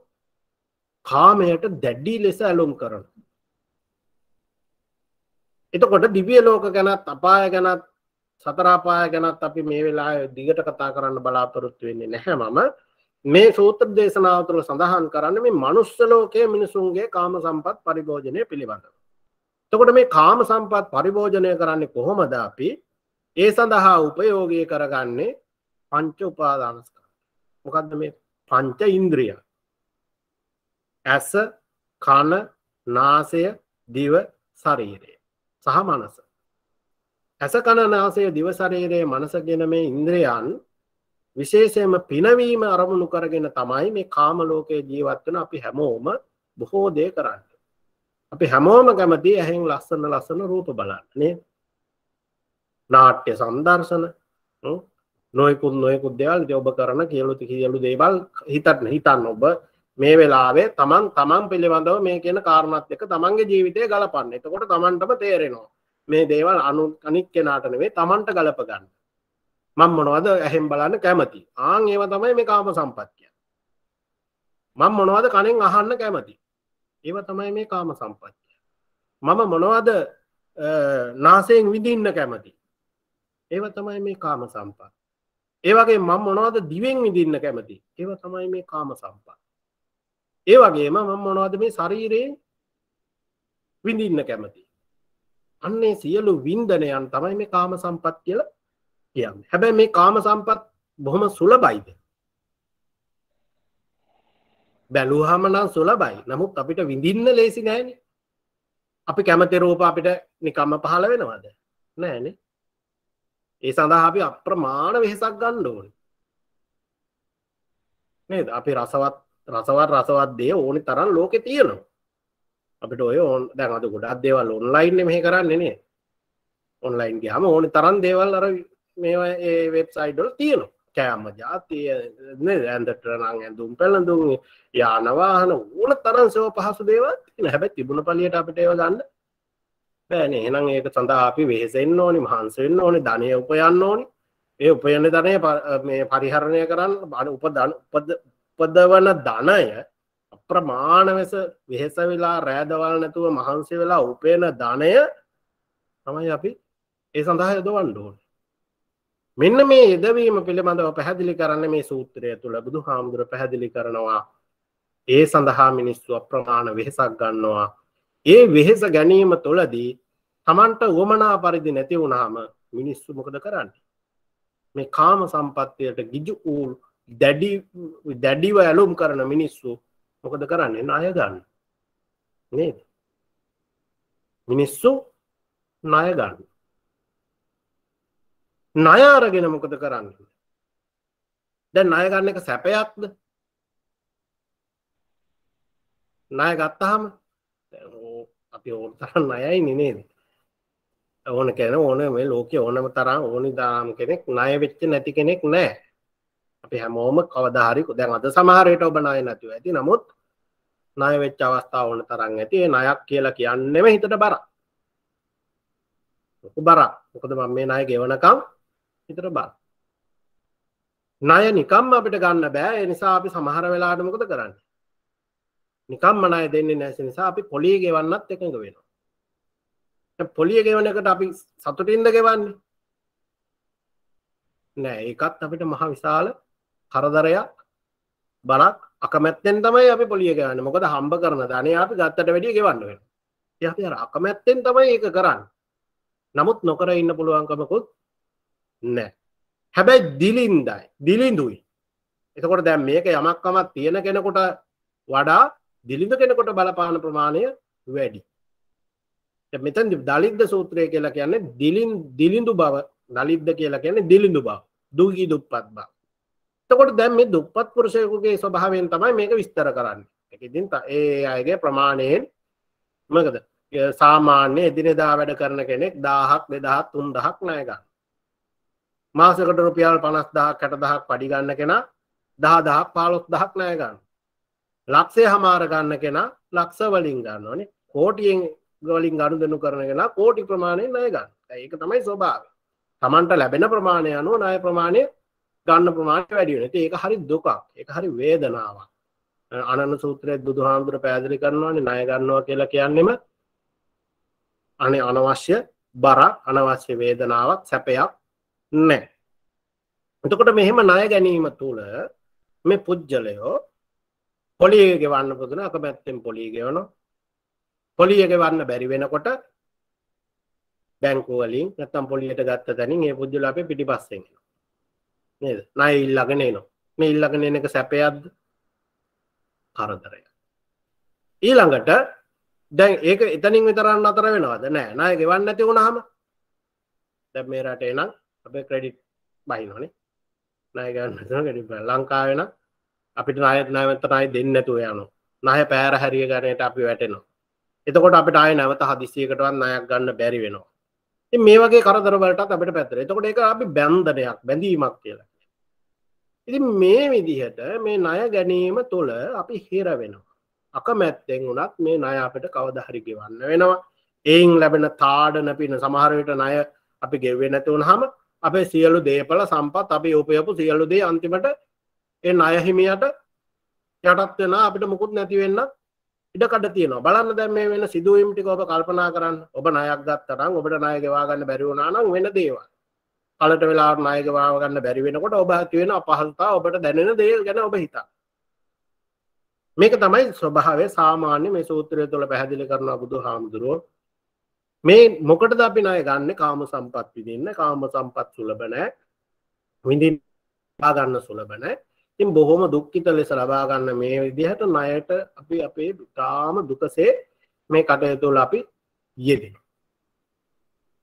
කාමයට දැඩ්ඩී ලෙස ඇලුම් කරන එතකොට දිවිය ලෝක ගැනත් අපාය ගැනත් සතරාපාය ගැනත් අපි මේ වෙලා දිගට කතා කරන්න බලාපොරොත්තු වෙන්නේ නැහැ මම මේ සූත්‍ර දේශනාව තුළ සඳහන් කරන්න මේ මනුස්සලෝකය මිනිසුන්ගේ කාම සම්පත් පරිභෝජනය පිළිබඳ. තකොට මේ කාම සම්පත් පරිභෝජනය කරන්නේ කොහොමද අපි ඒ සඳහා උපයෝගය කරගන්නේ පංච උපාදානස්කා මොකක්ද මේ පංච ඉන්ද්‍රියන් ඇස කන නාසය දිව ශරීරය සහ මනස. ඇස කන නාසය දිවශරීරයේ මනසගෙන මේ ඉන්ද්‍රයන් විශේෂයම පිනවීම අරමුණු කරගෙන තමයි මේ කාමලෝකයේ ජීවත්වන අපි හැමෝම බොහෝ දේ කරන්න. අපි හැමෝම කැමති ඇහෙන් ලස්සන ලස්සන රූප බලන්නේ නාට්‍ය සම්දර්ශන නොයකුත් නොයකුත් දෙවල් දෙඔබ කරන කියලුති කියලු දේවල් හිතන්න හිතන්න ඔබ මේ වෙලාවේ තමන් තමන් පිළිබඳව මේ කියන කාරණත් එක තමන්ගේ ජීවිතය ගලපන්න එතකොට තමන්ටම තේරෙනවා මේ දේවල් අනු අනික් කෙනාටනවේ තමන්ට ගලපගන්න මං මොනවද ඇහෙම් බලන්න කැමති ආං ඒව තමයි මේ කාම සම්පත්තිය මං මොනවද කනෙන් අහන්න කැමති ඒව තමයි මේ කාම සම්පත්තිය මම මොනවද නාසයෙන් විඳින්න කැමති ඒව තමයි මේ කාම සම්පත් ඒවගේ මං මොනවද දිවෙන් විඳින්න කැමති ඒව තමයි මේ කාම සම්පත් ඒ වගේම මම මොනවද මේ ශරීරයේ විඳින්න කැමති අන්නේ සියලු වින්දනයන් තමයි මේ කාම සම්පත් කියලා කියන්න හැබැයි මේ කාම සම්පත් බොහොම සුලබයිද බැලූහමනම් සුලබයි නමුත් අපිට විඳින්න ලේසි නෑන අපි කැමති රෝප අපිට නිකම්ම පහල වෙනවද නෑන ඒ සඳහා අපි අප්‍රමාණ වෙහෙසක් ගණ්ඩ ඕන නේද අපි රසවත් රසවත් රසවත් දේ ඕනි තරන් ලෝකෙ තියෙනවා අපිට ඔය ඕන් දැන් අද ගොඩක් දේවල් ඔන්ලයින් මෙහ කරන්නේනේ ඔන්ලයින් ගහම ඕනි තරන් දේවල් අර මේවා ඒ වෙබ්සයිඩල් තියෙනවා කෑම ජාතිය ඇන්දට නං ඇඳුම් පැළඳුම් යානවාහන ඕන තරන් සව පහසු දේවත් හැබැ තිබුණ පලියට අපිට ඒව ගන්න බෑන එනම් ඒක සඳහා අපි වෙහෙසෙන් ඕනි මහන්සවෙන්න ඕනි ධනය උපයන්න ඕනි ඒ උපයන්න ධනය මේ පරිහරණය කරන්න බන උපදන උපද උපදවන ධනය අප්‍රමාණවෙස වෙහෙස වෙලා රෑදවල් නැතුව මහන්සේ වෙලා උපේන ධනය තමයි අපි ඒ සඳහා යොදවන්න ඕන මෙන්න මේ යෙදවීම පිළිබඳව පැහැදිලි කරන්න මේ සූත්‍රය තුළ බුදු හාමුදුර පැහැදිලි කරනවා ඒ සඳහා මිනිස්සු අප්‍රමාණ වෙහෙසක් ගන්නවා ඒ වෙහෙස ගැනීම තුළදී තමන්ට වුවමනා පරිදි නැති වුණාම මිනිස්සු මොකද කරන්න මේ කාම සම්පත්තියට ගිජු ඌල් දැඩි දැඩිව ඇලුම් කරන මිනිස්සු මොකද කරන්නේ ණය ගන්න නේද මිනිස්සු ණය ගන්න ණය අරගෙන මොකද කරන්නේ දැන් ණය ගන්න එක සැපයක්ද ණය ගත්තාම අපි ඕන තරම් ණයයි නේද ඕන කෙන ඕන මේ ලෝකේ ඕනම තරම් ඕනි දාම් කෙනෙක් ණය වෙච්ච නැති කෙනෙක් නැහැ අපි හැමෝම කවදාහරිකු දැන් අද සමහරයට ඔබ නය නැතිව ඇති නමුත් නය වෙච්ච අවස්ථාව ඕන තරන් ඇති නයක් කියලා කියන්නෙම හිතට බර ලොකු බරක් මොකද මම මේ නය ගෙවනකම් හිතට බර නය නිකම් අපිට ගන්න බෑ නිසා අපි සමහර වෙලාට මොකද කරන්න නිකම්ම නය දෙන්නේ නැසි නිසා අපි පොලිය ගෙවන්නත් එකඟ වෙනවා පොලිය ගෙවන එකට අපි සතුටින්ද ගෙවන්නේ නෑ ඒකත් අපිට මහ විශාල කරදරයක් බලක් අකමැත්තෙන් තමයි අපි පොලිය කරන්න මොකද හම්බ කරන ධනය අපි ගත්තට වැඩිය ගෙවන්න වෙන යති අර අකමැත්තෙන් තමයි ඒක කරන්න නමුත් නොකර ඉන්න පුළුවන්කමකුත් නෑ හැබැයි දිලින්දයි දිලිඳුයි එතකොට දැම් මේක යමක්කමත් තියෙන කෙනකොට වඩා දිලිඳ කෙනකොට බලපාන ප්‍රමාණය වැඩි මෙතන් දලිද්ද සූත්‍රය කියලා කියන්නේ දිලින් දිලිඳු බව නලිද්ද කියලා කියන්නේ දිලිඳු බව දුගී දුප්පත් බව එතකොට දැම් මේ දුක්පත් පුරුෂයකුගේ ස්වභාවයෙන් තමයි මේක විස්තර කරන්න එකදින් ඒ අයගේ ප්‍රමාණයෙන් මකද සාමාන්‍ය එදිනෙදා වැඩ කරන කෙනෙක් දාහක් දෙදහත් තුන් දහක් නයගන්න මාසකට රුපියල් පනස් දහක් කට දහක් පඩිගන්න කෙනා දහ දහක් පාලොස් දහක් නයගන්න ලක්සේ හමාරගන්න කෙනා ලක්ස වලින් ගන්න ඕනේ කෝටියෙන් ගලින් ගණු දෙනු කරන කෙනා කෝටි ප්‍රමාණය නයගන්න ඒක තමයි ස්වභාව තමන්ට ලැබෙන ප්‍රමාණය අනුව නය ප්‍රමාණය ගන්න ප්‍රමාණය වැඩි වෙන ඒක හරි දුකක් එක හරි වේදනාවක් අනන්න සූත්‍රය බුදුහාමුදුර පැදිලි කරනවානේ ණය ගන්නවා කියලා කියන්නෙම අනේ අනවශ්‍ය බර අනවශ්‍ය වේදනාවක් සැපයක් නැහැ. එතකොට මෙහෙම ණය ගැනීම තුල මේ පුජ්‍යලයෝ පොලිය ගෙවන්න පුදුන අකමැත්තෙන් පොලිය ගෙවනවා. පොලිය ගෙවන්න බැරි වෙනකොට බැංකුව වලින් නැත්තම් පොලියට ගත්ත තැනින් ඒ පුජ්‍යල අපේ පිටිපස්සෙන් එනවා. නේද නයි ඉල්ලගෙන එනවා මේ ඉල්ලගෙන එන එක සැපයක්ද කරදරය ඊළඟට දැන් ඒක එතනින් විතරන්න අතර වෙනවාද නෑ නය ගෙවන්න ඇති වුණහම දැ මේ රට එනම් අප ක්‍රඩිට් බයිනොනේ නයගන්න ගෙඩි ලංකාවෙන අපිට නයත් නෑවත නයි දෙන්න ඇතුව යනු නහ පෑර හැරිය ගණයට අපි වැටෙනවා එතකොට අපට අය නැවත හදිසියකටවත් නයක් ගන්න බැරි වෙනවා මේ වගේ කරදරවලට අපට පැතර එතකොට එක අපි බැන්ධනයක් බැඳීමක් කියලා ඉති මේ විදිහට මේ ණය ගැනීම තුළ අපි හිර වෙනවා අකමැත්තෙන් වුනත් මේ ණය අපට කවදහරි ගෙවන්න වෙනවා එයින් ලැබෙන තාඩන පින සමහරයට ණය අපි ගෙවේ නැතිවුන් හම අපේ සියලු දේපල සම්පත් අපි උපයපු සියලු දේ අන්තිමට ඒ අයහිමියට යටත් වෙන අපිට මුකුත් නැතිවෙන්න ඉඩකට තියෙන බලන්න දැ මේ වෙන සිදුවීමටි ඔබ කල්පනා කරන්න ඔබ නයක් ගත්තරම් ඔබට නායගෙවාගන්න බැරිවුණනම් වෙන දේවා කලට වෙලා නායකවාව ගන්න බැරි වෙනකොට ඔබ ඇතිවෙන අපහසතා ඔබට දැනෙන දේ ගැන ඔබ හිතා මේක තමයි ස්වභාවේ සාමාන්‍ය මේ සූත්‍රය තුළ පැහැදිලි කරන බුදු හාමුදුරුවෝ මේ මොකට ද අපි නාය ගන්න කාම සම්පත් විදින්න කාම සම්පත් සුලබනෑ විඳින් පාගන්න සුලබනෑ ඉතින් බොහොම දුක්කිත ලෙස ලබාගන්න මේ විදිහට ණයට අපි අපේ තාම දුකසේ මේ කටයතුළ අපි යෙදෙන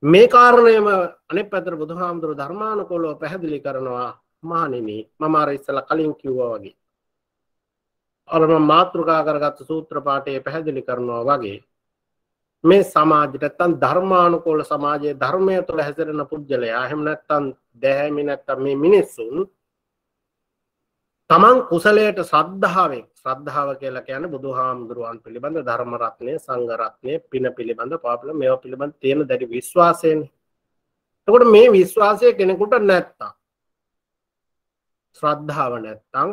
මේ කාරණයම අනෙ පැතර බුදුහාමුදුරු ධර්මානකොලෝ පැහැදිලි කරනවා මානනි මම අර ඉස්සල කලින් කිව්වා වගේ අරම මාතෘකා කරගත්ත සූත්‍ර පාඨයේ පැහැදිලි කරනවා වගේ මේ සමාජයට නැත්තම් ධර්මානුකූල සමාජයේ ධර්මය තුළ හැසිරෙන පුද්ගලයා එහෙම නැත්තම් දැහැමි නැත්තම් මේ මිනිස්සුන් තමන් කුසලයට සද්ධාවෙක් ශ්‍රද්ධාව කියලා කියන බුදු හාමුදුරුවන් පිළිබඳ ධර්මරත්නය සංගරත්නය පින පිළිබඳ පාපල මෙව පිළිබඳ තියෙන දැඩි විශ්වාසයෙන් තකොට මේ විශ්වාසය කෙනෙකුට නැත්තා ශ්‍රද්ධාව නැත්තං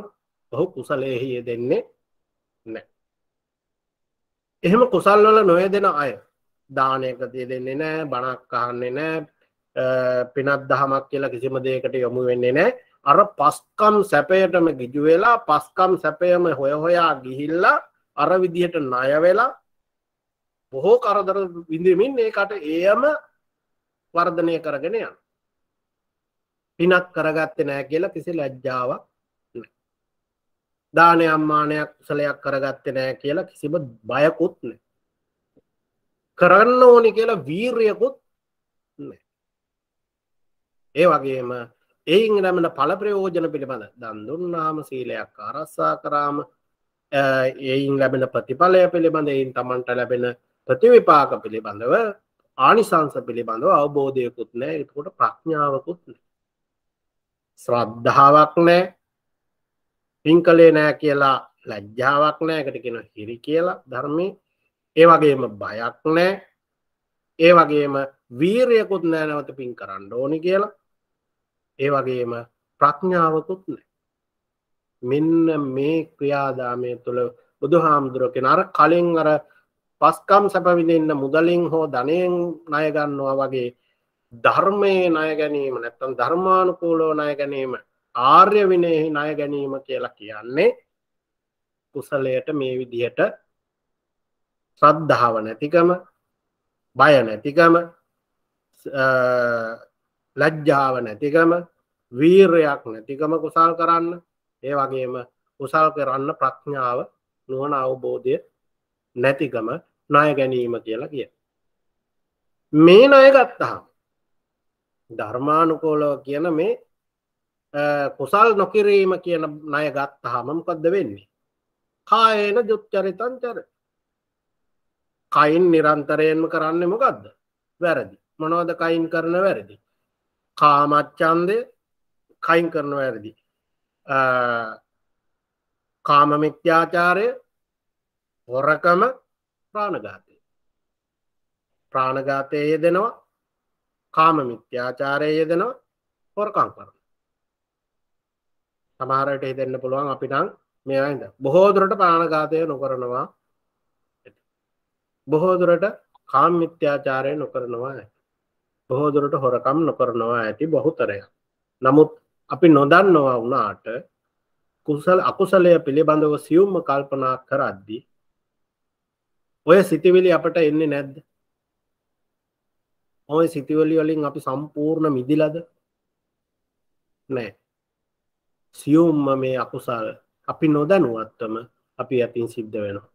ඔහු කුසලයහිය දෙන්නේ නෑ එහෙම කුසල්වල නොය දෙෙන අය දානයකතිය දෙන්නේ නෑ බණක් අහන්නේ නෑ පිනත් දහමක් කියලා කිසිම දෙයකට යොමු වෙන්නේ නෑ අර පස්කම් සැපයටම ගිජු වෙලා පස්කම් සැපයම හොය හොයා ගිහිල්ලා අර විදිහට ණය වෙලා බොහෝ කරදර විඳමින් ඒකට ඒයම වර්ධනය කරගෙන යන පිනක් කරගත්තේ නෑ කියලා කිසි ලැජ්ජාවක් දානය අම්මානයක් සලයක් කරගත්තේ නෑ කියලා කිසිම බයකුත් නෑ කරන්න ඕනි කියලා වීර්යකුත් ඒ වගේම එයින් ලැමට පලප්‍රයෝජන පිළිබඳ දන්දුන්නාම සීලයක් අරස්සා කරාම එයින් ලැබෙන ප්‍රතිඵලය පිළිබඳ එයින් තමන්ට ලැබෙන ප්‍රතිවිපාක පිළිබඳව ආනිසංස පිළිබඳව අවබෝධයකුත් නෑ එකොට ප්‍රඥාවකුත් ශ්‍රද්ධාවක් නෑ පිංකලේ නෑ කියලා ලැජ්ජාවක් නෑ එකට කෙන හිරි කියලා ධර්මය ඒ වගේම බයක් නෑ ඒ වගේම වීරයකුත් නෑ නැවත පින් කරන්න ඕනි කියලා ඒ වගේම ප්‍රඥාවකුත් නෑ මෙන්න මේ ක්‍රියාදාමය තුළ බුදු හාමුදුරුවක නර කලින් අර පස්කම් සැපවිඳන්න මුදලින් හෝ ධනයෙන් නයගන්නවා වගේ ධර්මය නය ගැනීම නැත්තම් ධර්මානුකූලෝ නය ගැනීම ආර්ය විනයෙහි නය ගැනීම කියලා කියන්නේ කුසලයට මේ විදිහට ශ්‍රද්ධාව නැතිකම බය නැතිකම ලැජ්ජාව නැතිකම වීරයක් නැතිකම කුසල් කරන්න ඒ වගේම කුසල් කරන්න ප්‍රඥාව නුවන අවබෝධය නැතිකම ණය ගැනීම කියලා කිය මේ ණය ගත්තහා ධර්මානුකෝලව කියන මේ කුසල් නොකිරීම කියන ණය ගත්තහමමකක්ද වෙන්නේ කායන ජුච්චරිතන්චර කයින් නිරන්තරයෙන්ම කරන්න මොකක්ද වැරදි මොනෝද කයින් කරන වැරදි කාමච්චන්දය කයින් කරනව ඇරදි කාමමිත්‍යාචාරය හොරකම ප්‍රාණගාතය ප්‍රාණගාතය යෙදෙනවා කාමමිත්‍යාචාරය යෙදෙනවා හොරකං කරන සමහරට හිතෙන්න්න පුළුවන් අපිටං මේයිද බොහෝදුරට ප්‍රාණගාතය නොකරනවා බොහෝදුරට කාම්මිත්‍යාචාරය නොකරනවා ඇ බොහෝදුරට හොරකම් නොකරනවා ඇති බොහුතරය නමුත් අපි නොදන්නවා වනාට කුසල් අකුසලය පිළිබඳව සියුම්ම කල්පනා කරද්දි ඔය සිතිවිලි අපට එන්නේ නැද්ද ඔය සිතිවලි වලින් අපි සම්පූර්ණ මිදිලද නෑ සියුම්ම මේ අකුසල් අපි නොදැනුවත්තම අපි ඇතින් සිද්ධ වෙනවා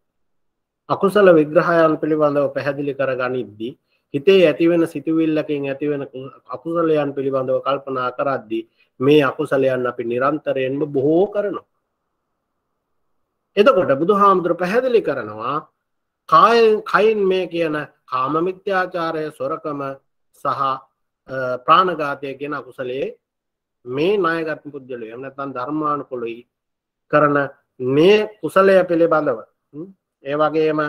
අකුසල විග්‍රහයන් පිළිබඳව පැහැදිලි කර ගනිද්දී හිතේ ඇතිවෙන සිතිවිල්ලකින් ඇතිවෙන අකුසලයන් පිළිබඳව කල්පනා කරද්දී මේ අකුසලයන් අපි නිරන්තරයෙන්ම බොහෝ කරනවා. එතකොට බුදු හාමුදුර පැහැදිලි කරනවා කායෙන් කයින් මේ කියන කාමමිත්‍යාචාරය සොරකම සහ ප්‍රාණඝාතය කියන අකුසලයේ මේ නායගත් පුද්ගලය එම නැත්නම් ධර්මානුකූලයි කරන මේ කුසලය පිළිබඳව ඒ වගේම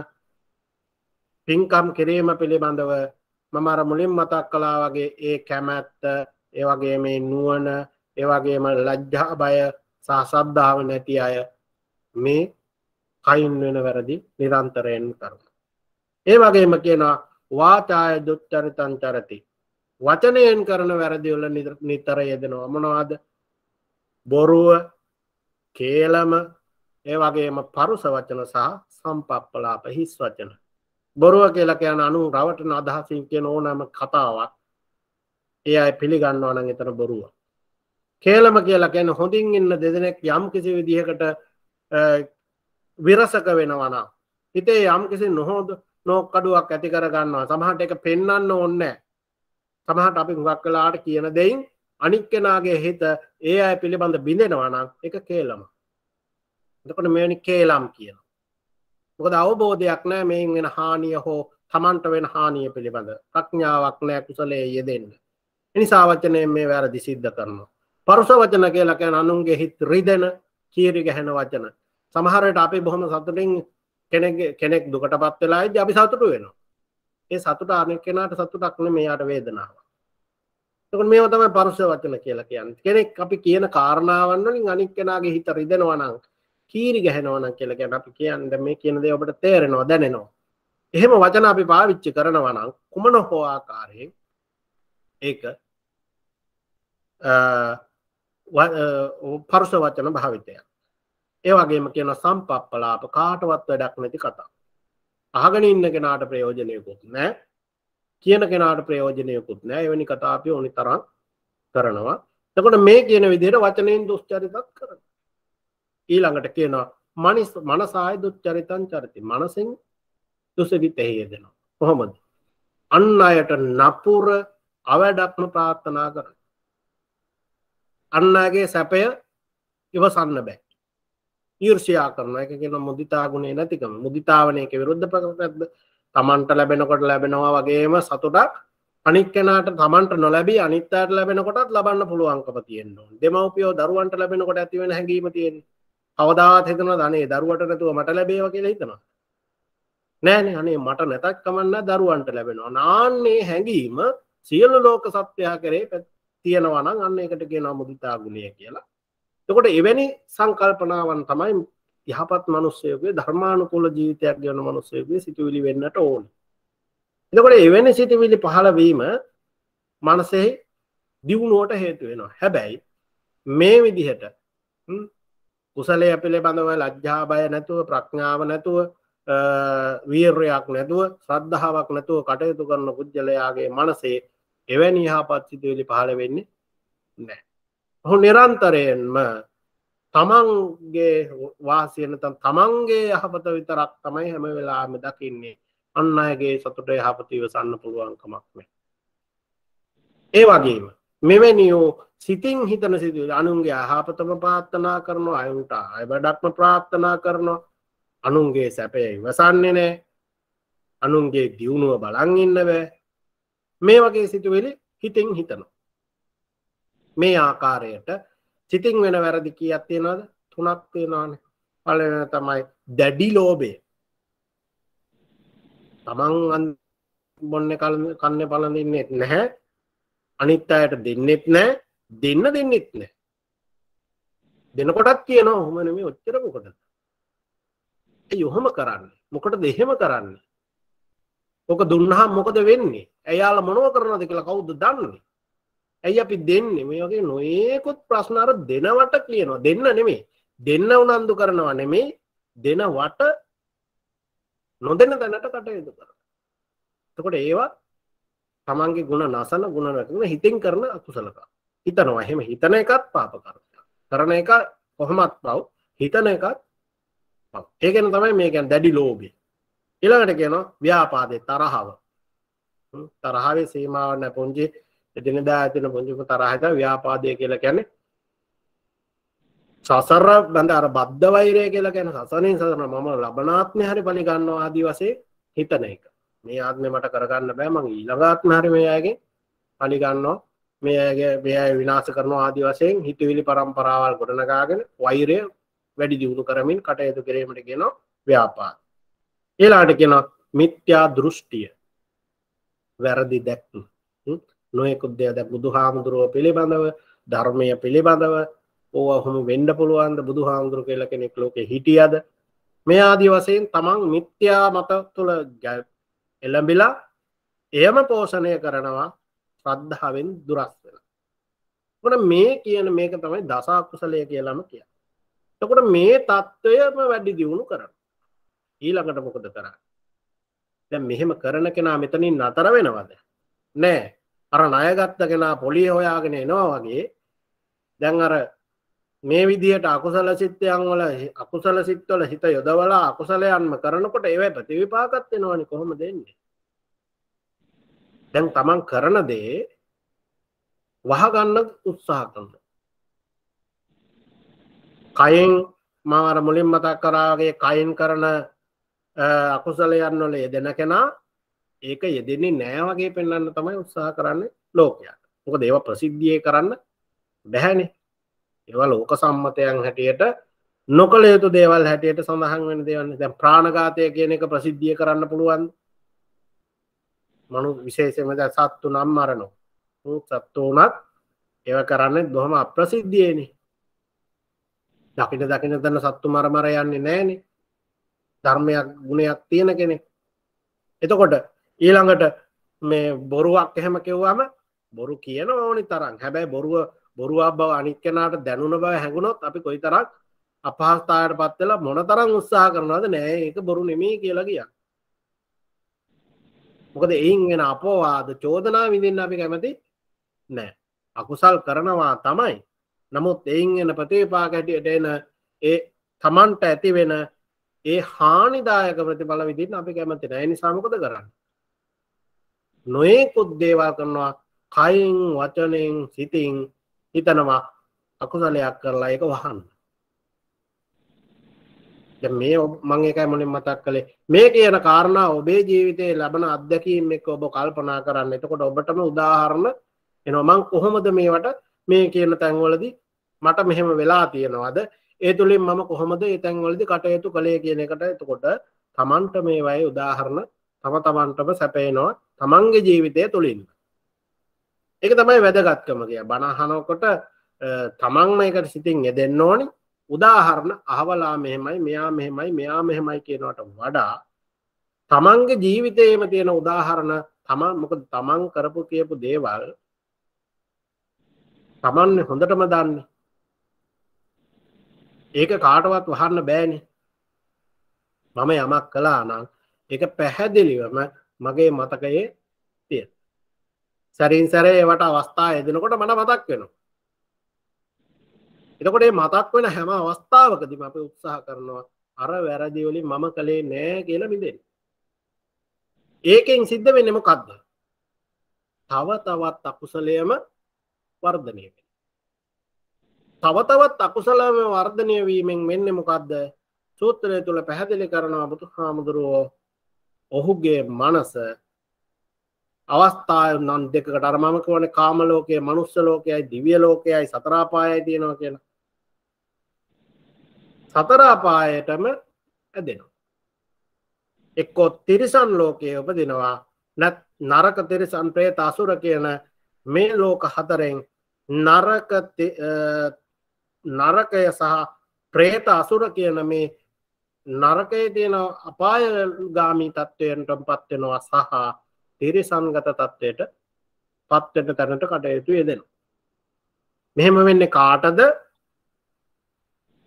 පින්කම් කිරීම පිළිබඳව මම අර මුලින් මතක් කලා වගේ ඒ කැමැත්ත ඒවගේ මේ නුවන ඒවගේම ලජ්ජා බය සාසද්ධාව නැති අය මේ කයින් වෙන වැරදි නිරන්තරයෙන් කරන. ඒ වගේම කියනවා වාචාය දුච්චරිතන් චරති වචනයෙන් කරන වැරදිවල නිතර යෙදෙනවා මොනවාද බොරුව කේලම ඒ වගේම පරුස වචන සහ සම්පප්පලාප හිස් වචන බොරුව කියලා කියන අනු රවටන අදහසින් කිය ඕනම කතාවක් ඒ අයි පිළිගන්නවා අනං එතන බොරුව කේලම කියලා කියන හොඳින් ඉන්න දෙදෙනෙක් යම් කිසි විදිහකට විරසක වෙනවනා හිතේ යම් කිසි නොහෝද නෝකඩුවක් ඇති කරගන්නවා සමහට එක පෙන්න්න ඕන්න සමහට අපි හුගක් කලාට කියන දෙයින් අනික් කෙනාගේ හිත ඒ අය පිළිබඳ බිඳෙනවනම් එක කේලම එතකොට මෙනි කේලම් කියන මොකද අවබෝධයක් නෑ මේ වෙන හානිය හෝ තමන්ට වෙන හානිය පිළිබඳ ප්‍රඥාවක් නෑ කුසලේ යෙදෙන්න්න එනිසා වචනය මේ වැරදි සිද්ධ කරනවා පරුස වචන කියලකැන අනුන්ගේ හිත් රිදෙන කීරි ගැහෙන වචන සමහරට අපි බොහොම සතුටින් කෙනෙක් කෙනෙක් දුකට පත් වෙලායි අපි සතුටු වෙනවා ඒ සතුට අනෙක් කෙනට සතුටක්න මේයාට වේදනාව මේ තම පරුස වචන කියලා කියන්න කෙනෙක් අපි කියන කාරණාවන්නලින් අනික් කෙනගේ හිත රිදෙනවනං කීරි ගැහෙනවන කියල ගැන අපි කියන්න මේ කියනද ඔබට තේරෙනවා දැනෙනවා එහෙම වචන අපි පාවිච්චි කරනවනම් කුමන හෝ ආකාරයෙන් ඒක පරුස වචන භාවිතය ඒවගේම කියන සම්පප්පලාප කාටවත් වැඩක් නැති කතා අහගෙන ඉන්න කෙනාට ප්‍රයෝජනයකුත් නෑ කියන කෙනාට ප්‍රයෝජනයකුත් නෑ එවැනි කතාපය ඕනි තරම් කරනවා තකොට මේ කියන විදිහට වචනයෙන් දුස්්චරිතත් කරන ඊළඟට කියනවා මනිස් මනසාය දුච්චරිතන් චරිත මනසින් දුසවිත යෙදෙනවා කොහොමද අන්න අයට නපුර අවැඩක්ම ප්‍රාර්ථනා කරන අන්නගේ සැපය ඉවසන්න බෑ ඊර්ෂයා කරන එක කියෙන මුදිතාගුණේ නැතිකම මුදිතාවනයක විරුද්ධ ප්‍රකටද තමන්ට ලැබෙනකොට ලැබෙනවා වගේම සතුටක් අනික් කෙනට තමන්ට නොලැබී අනිත්තාට ලැබෙනකොටත් ලබන්න පුළුවන්කප තියෙන්නවා දෙමවපියෝ දරුවන්ට ලැබෙනකොට ඇතිවෙන හැඟීම තියෙන්නේ අවදාත් හිතන ධනේ දරුවට නැතුව මට ලැබේව කියලා හිතනවා නෑන අනේ මට නැතක් කමන්න දරුවන්ට ලැබෙනවා නාන්නේ හැඟීම සියලු ලෝක සත්‍යයා කරේ තියෙනවනම් අන්න එකට කියෙනවා මුදිතා ගුණිය කියලා තකොට එවැනි සංකල්පනාවන් තමයි යහපත් මනුස්සයගේ ධර්මානුකොල ජීවිතයක් ගන මනුස්සයගේ සිතුවිලි වෙන්නට ඕන එතකොට එවැනි සිටිවිලි පහලවීම මනසේ දියුණුවට හේතුවෙනවා හැබැයි මේ විදිහට කුසලය පිළිබඳව ලජ්ජා බය නැතුව ප්‍රඥාව නැතුව වීර්යක් නැතුව ශ්‍රද්ධාවක් නැතුව කටයුතු කරන පුද්ගලයාගේ මනසේ එවැනි හාපත් සිතුවෙලි පහළ වෙන්නේ නෑ. හු නිරන්තරයෙන්ම තමන්ගේ වාසියන තම් තමන්ගේ යහපත විතරක් තමයි හැම වෙලාම දකින්නේ අන්න අයගේ සතුට යහපතිව සන්න පුළුවන්කමක් නෑ. ඒ වගේම මෙවැනි වූ සිතින් හිතන සිතුවිලි අනුන්ගේ අහපතම ප්‍රාර්ථනා කරනවා අයුන්ට අය වැඩක්ම ප්‍රාර්ථනා කරනවා අනුන්ගේ සැපය ඉවසන්නේ නෑ අනුන්ගේ දියුණුව බලන් ඉන්න බෑ මේ වගේ සිතුවෙලි හිතින් හිතනවා මේ ආකාරයට සිතින් වෙන වැරදි කියක් තියෙනවද තුනක් තියෙනවානේ පළවෙන තමයි දැඩි ලෝභය තමන් බොන්නේ කන්නේ පළඳින්නේ නැහැ අනිත් අයට දෙන්නෙත් නෑ දෙන්න දෙන්නෙත් නෑ දෙනකොටත් කියන හොමන මේ ඔච්චර මොකට යොහොම කරන්න මොකට දෙහෙම කරන්න ඕක දුන්නහා මොකද වෙන්නේ ඇයාල මොනව කරනද කියලා කවුද දන්නේ ඇයි අපි දෙන්නේ මේ වගේ නොයකුත් ප්‍රශ්නාර දෙනවට කියනවා දෙන්න නෙමේ දෙන්න උනන්දු කරනවා නෙමේ දෙනවට නොදෙන දැනට කටයුතු කර තකොට ඒවා තමන්ගේ ගුණ නසන ගුණ නැතින හිතින් කරන අකුසලකම් හිතනවා එහෙම හිතන එකත් පාප කර්මයක් කරන එක කොහොමත් පව් හිතන එකත් පව් ඒ කියන්නේ තමයි මේ කියන්නේ දැඩි ලෝභය ඊළඟට කියනවා ව්‍යාපාදේ තරහව තරහවේ සීමාවක් නැ පොන්ජි එදිනදා ඇතින පොන්ජිම තරහද ව්‍යාපාදය කියලා කියන්නේ සසර බඳ අර බද්ධ වෛරය කියලා කියන සසනින් සසන මම ලබනාත්මය හරි බලි ගන්නවා ආදී වශයෙන් හිතන එක මේ ආත්මේ මට කරගන්න බෑ මං ඊළඟ ආත්ම හරි මේ අයගෙන් පලි ගන්නවා මේ අයගේ මේ අය විනාශ කරනවා ආදි වශයෙන් හිතවිලි පරම්පරාවල් ගොඩනගාගෙන වෛරය වැඩි දියුණු කරමින් කටයුතු කිරීමට කියනවා ව්‍යාපාර ඒලාට කියනවා මිත්‍යා දෘෂ්ටිය වැරදි දැක්ම නොයෙකුත් දෙයක් දැක් බුදුහාමුදුරුව පිළිබඳව ධර්මය පිළිබඳව ඕහොම වෙන්ඩ පුළුවන්ද බුදු හාමුදුරු කියල කෙනෙක් ලෝක හිටියද මේ ආදි වසයෙන් තමන් මිත්‍යා මත තුළ එළඹිලා එයම පෝෂණය කරනවා ශ්‍රද්ධාවෙන් දුරස් වෙලා ට මේ කියන මේක තමයි දසාකුසලය කියලාම කිය තකොට මේ තත්ත්වයම වැඩි දියුණු කරන ඊළඟට මොකද කරන්න දැ මෙහෙම කරන කෙනා මෙතනින් අතර වෙනවද නෑ අර නයගත්ත කෙනා පොලිය හොයාගෙන එනවා වගේ දැන් අර මේ විදිහට අකුසල සිත්‍යයන් වල අකුසල සිත්වල හිත යොදවලා අකුසලයන්ම කරනකොට ඒවයි ප්‍රතිවිපාකත්වෙනවනි කොහොම දෙන්නේ දැන් තමන් කරන දේ වහගන්න උත්සාහ කරන්න කයින් මාර මුලින් මතක් කරාගේ කයින් කරන අකුසලයන් වල යෙදෙන කෙනා ඒක යෙදෙන්නේ නෑවගේ පෙන්න්න තමයි උත්සාහ කරන්න ලෝකයක් මොක දේව ප්‍රසිද්ධිය කරන්න බැහැනේ ඒවා ලෝක සම්මතයන් හැටියට නොකළ යුතු දේවල් හැටියට සඳහන් වෙන දෙවන්න දැ ප්‍රාණගාතය කියන එක ප්‍රසිද්ධිය කරන්න පුළුවන් මනු විශේෂමද සත්තු නම් මරණු සත්තු වනත් ඒව කරන්න බොහම අප්‍රසිද්ධියන දකිට දකින දන්න සත්තු මරමර යන්නේ නෑනේ ධර්මයක් ගුණයක් තියෙන කෙනෙ එතකොට ඊළඟට මේ බොරුවක් එහෙම කිව්වාම බොරු කියන ඕනි තරම් හැබැයි බොරුව බොරුවක් බව අනික්කනාට දැනුන බව හැඟුණොත් අපි කොයි තරක් අපහස්ථායට පත්වෙලා මොන තරම් උත්සාහ කරනවාද නෑ ඒක බොරු නෙමේ කියලා කිය මොකද එයින් වෙන අපෝවාද චෝදනා විඳන්න අපි කැමති නෑ අකුසල් කරනවා තමයි නමුත් එයින් එන ප්‍රතිපා කැටියට එන ඒ තමන්ට ඇති වෙන ඒ හානිදායක ප්‍රතිඵල විදින්න අපි කැමති නෑ නිසාමකද කරන්න නොයෙකුත් දේවා කරනවා කයින් වචනෙන් සිතින් හිතනවා අකුසලයක් කරලා ඒක වහන්න මේ මං එකයි මුලින් මතක් කළේ මේ කියන කාරණා ඔබේ ජීවිතයේ ලබන අත්දැකීම් එක්ක ඔබ කල්පනා කරන්න එතකොට ඔබටම උදාහරණ එනවා මං කොහොමද මේවට මේ කියන තැන්වලදී මට මෙහෙම වෙලා තියෙනවද ඒ තුළින් මම කොහොමද ඒ තැන්වලදි කටයුතු කළේ කියන එකට එතකොට තමන්ට මේවයි උදාහරණ තම තමන්ටම සැපේනවා තමන්ගේ ජීවිතය තුළින්ම එක තමයි වැදගත්කමගේ බණහනෝකොට තමන් මේකට සිතින් එදෙන්න ඕනි උදාහරණ අහවලා මෙහෙමයි මෙයා මෙහෙමයි මෙයා මෙහෙමයි කියනවට වඩා තමන්ගේ ජීවිතයේම තියෙන උදාහරණ තමන් මොක තමන් කරපු කියපු දේවල් තමන් හොඳටම දන්නේ ඒක කාටවත් වහන්න බෑනි මම යමක් කලා නම් එක පැහැදිලිවම මගේ මතකයේ සැරින් සැරේ ඒවට අවස්ථා එදෙනකොට මට මතක් වෙනවා එතකොට මතක් වෙන හැම අවස්ථාවකදම අපි උත්සාහ කරනවා අර වැරදිවලින් මම කළේ නෑ කියලා මිදෙන් ඒකෙන් සිද්ධ වෙන්නම කක්ද තව තවත් අකුසලයම වර්ධනය වෙන තවතවත් අකුසලම වර්ධනය වීමෙන් මෙන්න මොකක්ද සූත්‍රය තුළ පැහැදිලි කරනවා බුදු හාමුදුරුවෝ ඔහුගේ මනස අවස්ථාව නන් දෙකට අරමම කවන කාමලෝකය මනුස්ස ලෝකයයි දිවිය ලෝකයයි සතරාපායයි තියෙනවා කියලා සතරාපායටම ඇදෙනවා එක්කෝ තිරිසන් ලෝකයේ උප දෙනවා නැත් නරක තිරිසන් ප්‍රේත අසුර කියන මේ ලෝක හතරෙන් නරක නරකය සහ ප්‍රේත අසුර කියන මේ නරකය තියෙන අපාය ගාමී තත්ත්වයන්ටම පත්වෙනවා සහ තිරිසන්ගත තත්ත්වයට පත්වට තැනට කටයුතු යෙදෙන මෙහෙම වෙන්න කාටද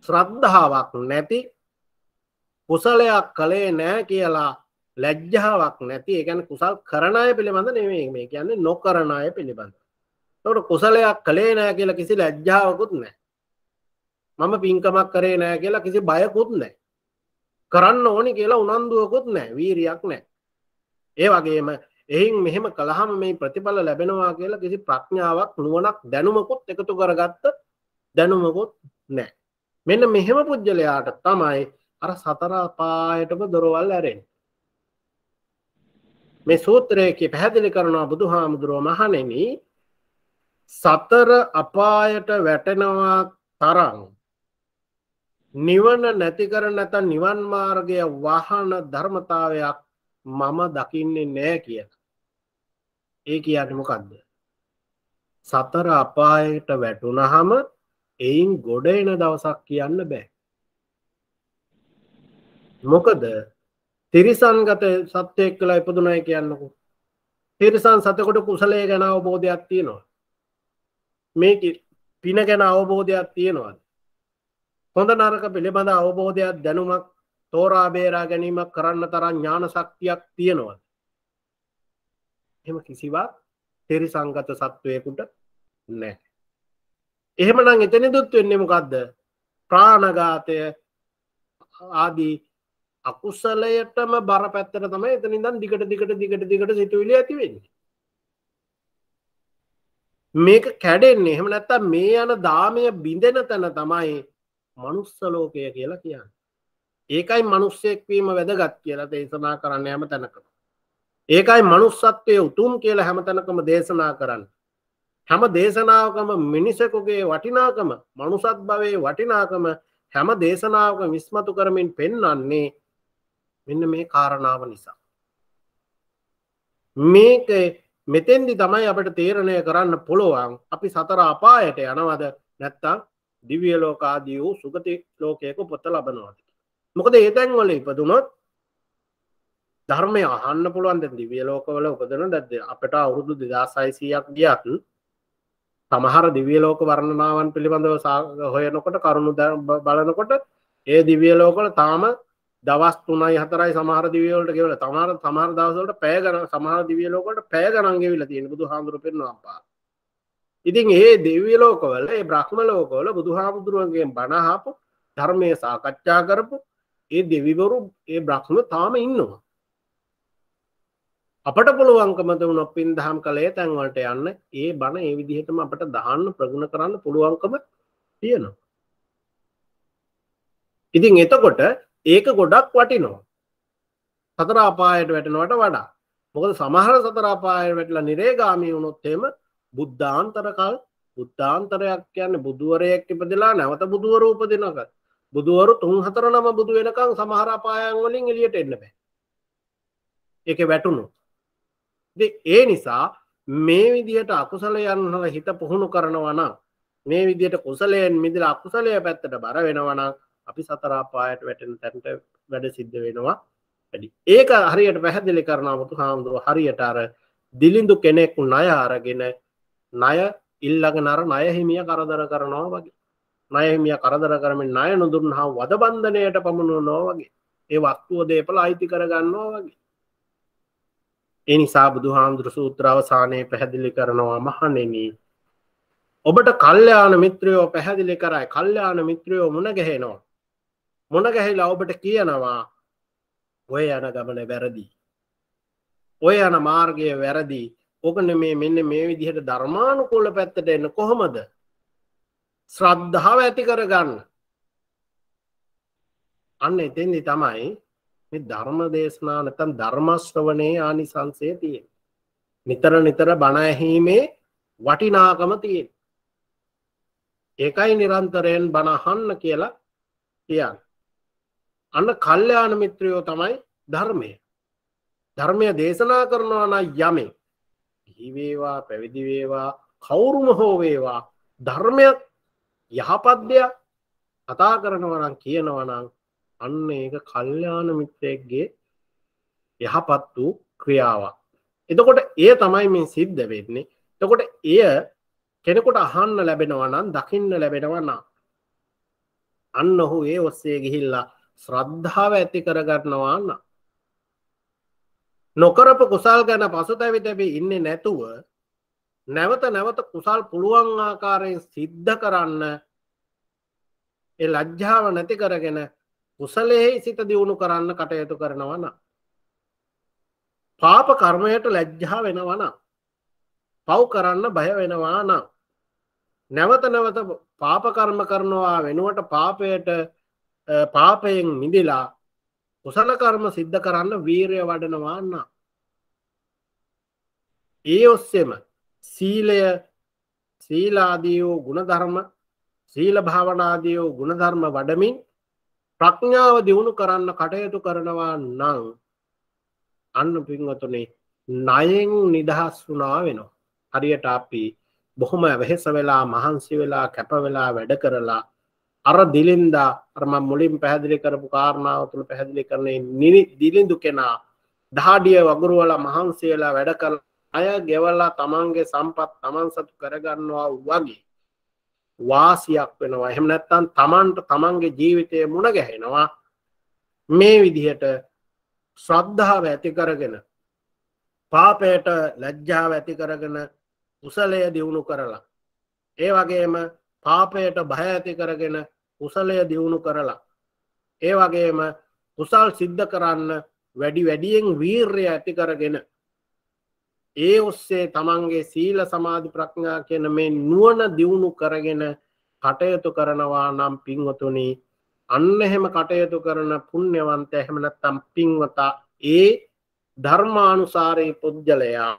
ශ්‍රද්ධාවක් නැති කුසලයක් කළේ නෑ කියලා ලැජ්ජාවක් නැති ඒගැන කුසල් කරණය පිළිබඳ නෙවේ මේ කියන්නේ නොකරණය පිළිබඳ තොට කුසලයක් කළේ නෑ කියලා කිසි ලැජ්ජාවකුත් නෑ මම පින්කමක් කරේ නෑ කියලා කිසි බයකුත් නෑ කරන්න ඕනි කියලා උනන්දුවකුත් නෑ වීරයක් නෑ ඒ වගේම එයින් මෙහෙම කළහම මේ ප්‍රතිඵල ලැබෙනවා කියලා කිසි ප්‍රඥාවක් නුවනක් දැනුමකුත් එකතු කරගත්ත දැනුමකුත් නෑ මෙන්න මෙහෙම පුද්ගලයාට තමයි අර සතරාපායටම දොරවල් ඇරෙන් මේ සූත්‍රයක පැහැදිලි කරනවා බුදු හාමුදුරුව මහනෙන සතර අපායට වැටෙනවා තරං නිවන නැති කර නැත නිවන් මාර්ගය වහන ධර්මතාවයක් මම දකින්නේ නෑ කියන ඒ කියන්න මොකක්ද සතර අපායට වැටුණහම එයින් ගොඩ එන දවසක් කියන්න බෑ මොකද තිරිසන් ගත සත්‍යයක් කලා ඉපදුනය කියන්නකු තිරිසන් සතකොට කුසලය ගැන අවබෝධයක් තියෙනවා මේ පින ගැන අවබෝධයක් තියෙනවාද හොඳ නරක පිළිබඳ අවබෝධයක් දැනුමක් තෝරාබේරා ගැනීමක් කරන්න තරම් ඥාන ශක්තියක් තියෙනවද එම කිසිවා තෙරි සංගත සත්වයකුට නෑ එහෙමනම් එතන දුත් වෙන්නේ මොකක්ද ප්‍රාණගාතය ආදී අකුසලයටම බර පැත්තර තමයි එතන දන් දිකට දිකට දිකට දිකට සිතුවිලි ඇතිවෙන්නේ මේක කැඩෙන්නේ එහෙම නැත්තා මේ යන දාමය බිඳෙන තැන තමයි මනුස්සලෝකය කියලා කියන්න ඒකයි මනුස්සයෙක්වීම වැදගත් කියලා දේශනා කරන්න යම තැනකට ඒකයි මනුස්සත්වය උතුම් කියලා හැමතැනකම දේශනා කරන්න. හැම දේශනාවකම මිනිසකුගේ වටිනාකම මනුසත් භවයේ වටිනාකම හැම දේශනාවක විස්මතු කරමින් පෙන්නන්නේ මෙන්න මේ කාරණාව නිසා. මේක මෙතෙන්දි තමයි අපට තේරණය කරන්න පුළුවන් අපි සතර අපායට යනවද නැත්තං දිවිය ලෝකාදී වූ සුගති ලෝකයක පොත ලබනවාද. මොකද ඒතැන්වල ඉපදුනොත් ධර්මය අහන්න පුළුවන්ද දිවිය ලෝකවල උපදන දැද අපට අවුරුදු දෙදාසයිසියක් ගියත් සමහර දිවිය ලෝක වර්ණනාවන් පිළිබඳව හොයනකොට කරුණු බලනකොට ඒ දිවිය ලෝකල තාම දවස් තුනයි හතරයි සමහර දිවියවලට ගෙවල තමාර සමහර දවසලට පෑගන සමහර දිවිය ලෝකට පෑගනන්ගෙවිල තියෙන බුදු හාමුදුර පෙන්වාපා ඉතින් ඒ දෙවිය ලෝකවල ඒ බ්‍රහ්ම ලෝකවල බුදු හාමුදුරුවන්ගේ බණහාපු ධර්මය සාකච්ඡා කරපු ඒ දෙවිවරු ඒ බ්‍රහ්ම තාම ඉන්නවා අපට පුළුවන්කම වුණ පින්දහම් කළේ තැන්වලට යන්න ඒ බණ ඒ විදිහටම අපට දහන්න ප්‍රගුණ කරන්න පුළුවන්කම තියෙනවා. ඉතින් එතකොට ඒක ගොඩක් වටිනවා. සතරාපායට වැටනවට වඩා මොකද සමහර සතරාපාය වැටලා නිරේගාමී වුණොත්තේම බුද්ධාන්තරකල් බුද්ධාන්තරයක් කියන්න බුදුවරයෙක් ඉපදලා නැවත බුදුවරූප දෙනක බුදුවරු තුන් හතර නම බුදු වෙනකං සමහරපායන් වලින් එලියට එන්න බෑ. එක වැටුණු ඒ නිසා මේ විදියට අකුසල යන්නල හිත පුහුණු කරනවන මේ විදියට කුසලයෙන් මිදිල අකුසලය පැත්තට බර වෙනවන අපි සතරාපායට වැටෙන තැන්ට වැඩ සිද්ධ වෙනවා වැඩි ඒක හරියට පැහැදිලි කරනාවතු හාමුදුරුව හරියට අර දිලිඳු කෙනෙක්කු නය අරගෙන නය ඉල්ලග නර නයහිමිය කරදර කරනවා වගේ නයහිමිය කරදර කරමින් නය නොදුන් හා වදබන්ධනයට පමණු නො වගේ ඒ වක්තුව දේපල අයිති කරගන්නවා වගේ එනිසා බුදු හාමුදුරු සූත්‍රවසානය පැහැදිලි කරනවා මහනෙනී ඔබට කල්්‍යයාන මිත්‍රයෝ පැහැදිලි කරයි කල්්‍යයාන මිත්‍රයෝ මුණගැහෙනවා මොනගැහිලා ඔබට කියනවා ඔය යන ගමන වැරදි ඔය යන මාර්ගය වැරදි ඕකන මේ මෙන්න මේ විදිහට ධර්මානුකූල පැත්තට එන්න කොහොමද ශ්‍රද්ධාව ඇති කරගන්න අන්න එතෙන්නේ තමයි මේ ධර්ම දේශනා නැත්නම් ධර්ම ශ්‍රවණේ ආනිසංසය තියෙන. නිතර නිතර බණ ඇහිීමේ වටිනාකම තියෙන. ඒකයි නිරන්තරයෙන් බණ අහන්න කියලා කියන්නේ. අන්න කල්යාණ මිත්‍රයෝ තමයි ධර්මය. ධර්මය දේශනා කරනවා නම් යමේ ජීවේවා පැවිදි වේවා කවුරුම හෝ වේවා ධර්මයක් යහපත් දෙයක් කතා කරනවා නම් කියනවා නම් අන්න ඒක කල්්‍යාන මිත්‍රයක්ගේ යහපත් වූ ක්‍රියාවක් එතකොට ඒ තමයි මේ සිද්ධ වෙන්නේ තකොට එය කෙනෙකුට අහන්න ලැබෙනවා නම් දකින්න ලැබෙනවන්නා අන්න ඔහු ඒ ඔස්සේ ගිහිල්ලා ශ්‍රද්ධාව ඇති කරගන්නවාන්න නොකරපු කුසල් ගැන පසුතැවි තැබේ ඉන්නේ නැතුව නැවත නැවත කුසල් පුළුවන් ආකාරයෙන් සිද්ධ කරන්න ලජ්ජාව නැති කරගෙන කුසලයෙහි සිත දියුණු කරන්න කටයුතු කරනවන පාප කර්මයට ලැජ්ජා වෙනවන පව් කරන්න බය වෙනවා නම් නැවත නැවත පාපකර්ම කරනවා වෙනුවට පාපයට පාපයෙන් මිදිලා කුසල කර්ම සිද්ධ කරන්න වීරය වඩනවාන්න ඒ ඔස්සෙම සීලය සීලාදීෝ ගුණධර්ම සීල භාවනාදයෝ ගුණධර්ම වඩමින් ප්‍රඥාව දියුණු කරන්න කටයුතු කරනවා නං අන්න පින්වතුනේ නයෙන් නිදහස් වුණා වෙනවා. හරියට අපි බොහොම වෙහෙස වෙලා මහන්සි වෙලා කැපවෙලා වැඩ කරලා අර දිලින්දා අරම මුලින් පැහැදිලි කරපු කාරණාව තුළ පැහැදිලි කරන්නේ නිනි දිලිඳු කෙනා දහඩිය වගුරුවල මහන්සියලා වැඩ කළ අය ගෙවල්ලා තමන්ගේ සම්පත් තමන් සතු කරගන්නවා වගේ වාසියක් වෙනවා එහෙම නැත්තන් තමන්ට තමන්ගේ ජීවිතය මුණ ගැහෙනවා මේ විදිහට ශ්‍රද්ධාව ඇති කරගෙන පාපයට ලැජ්ජාව ඇති කරගෙන උසලය දියුණු කරලා ඒ වගේම පාපයට භය ඇති කරගෙන උසලය දියුණු කරලා ඒ වගේම කුසල් සිද්ධ කරන්න වැඩි වැඩියෙන් වීර්ය ඇති කරගෙන ඒ ඔස්සේ තමන්ගේ සීල සමාධි ප්‍රඥා කියන මේ නුවන දියුණු කරගෙන කටයුතු කරනවා නම් පින්වතුනි අන්න එහෙම කටයුතු කරන පුුණ්‍යවන්ත එහෙමනත්තම් පින්වතා ඒ ධර්මානුසාරී පුද්ගලයා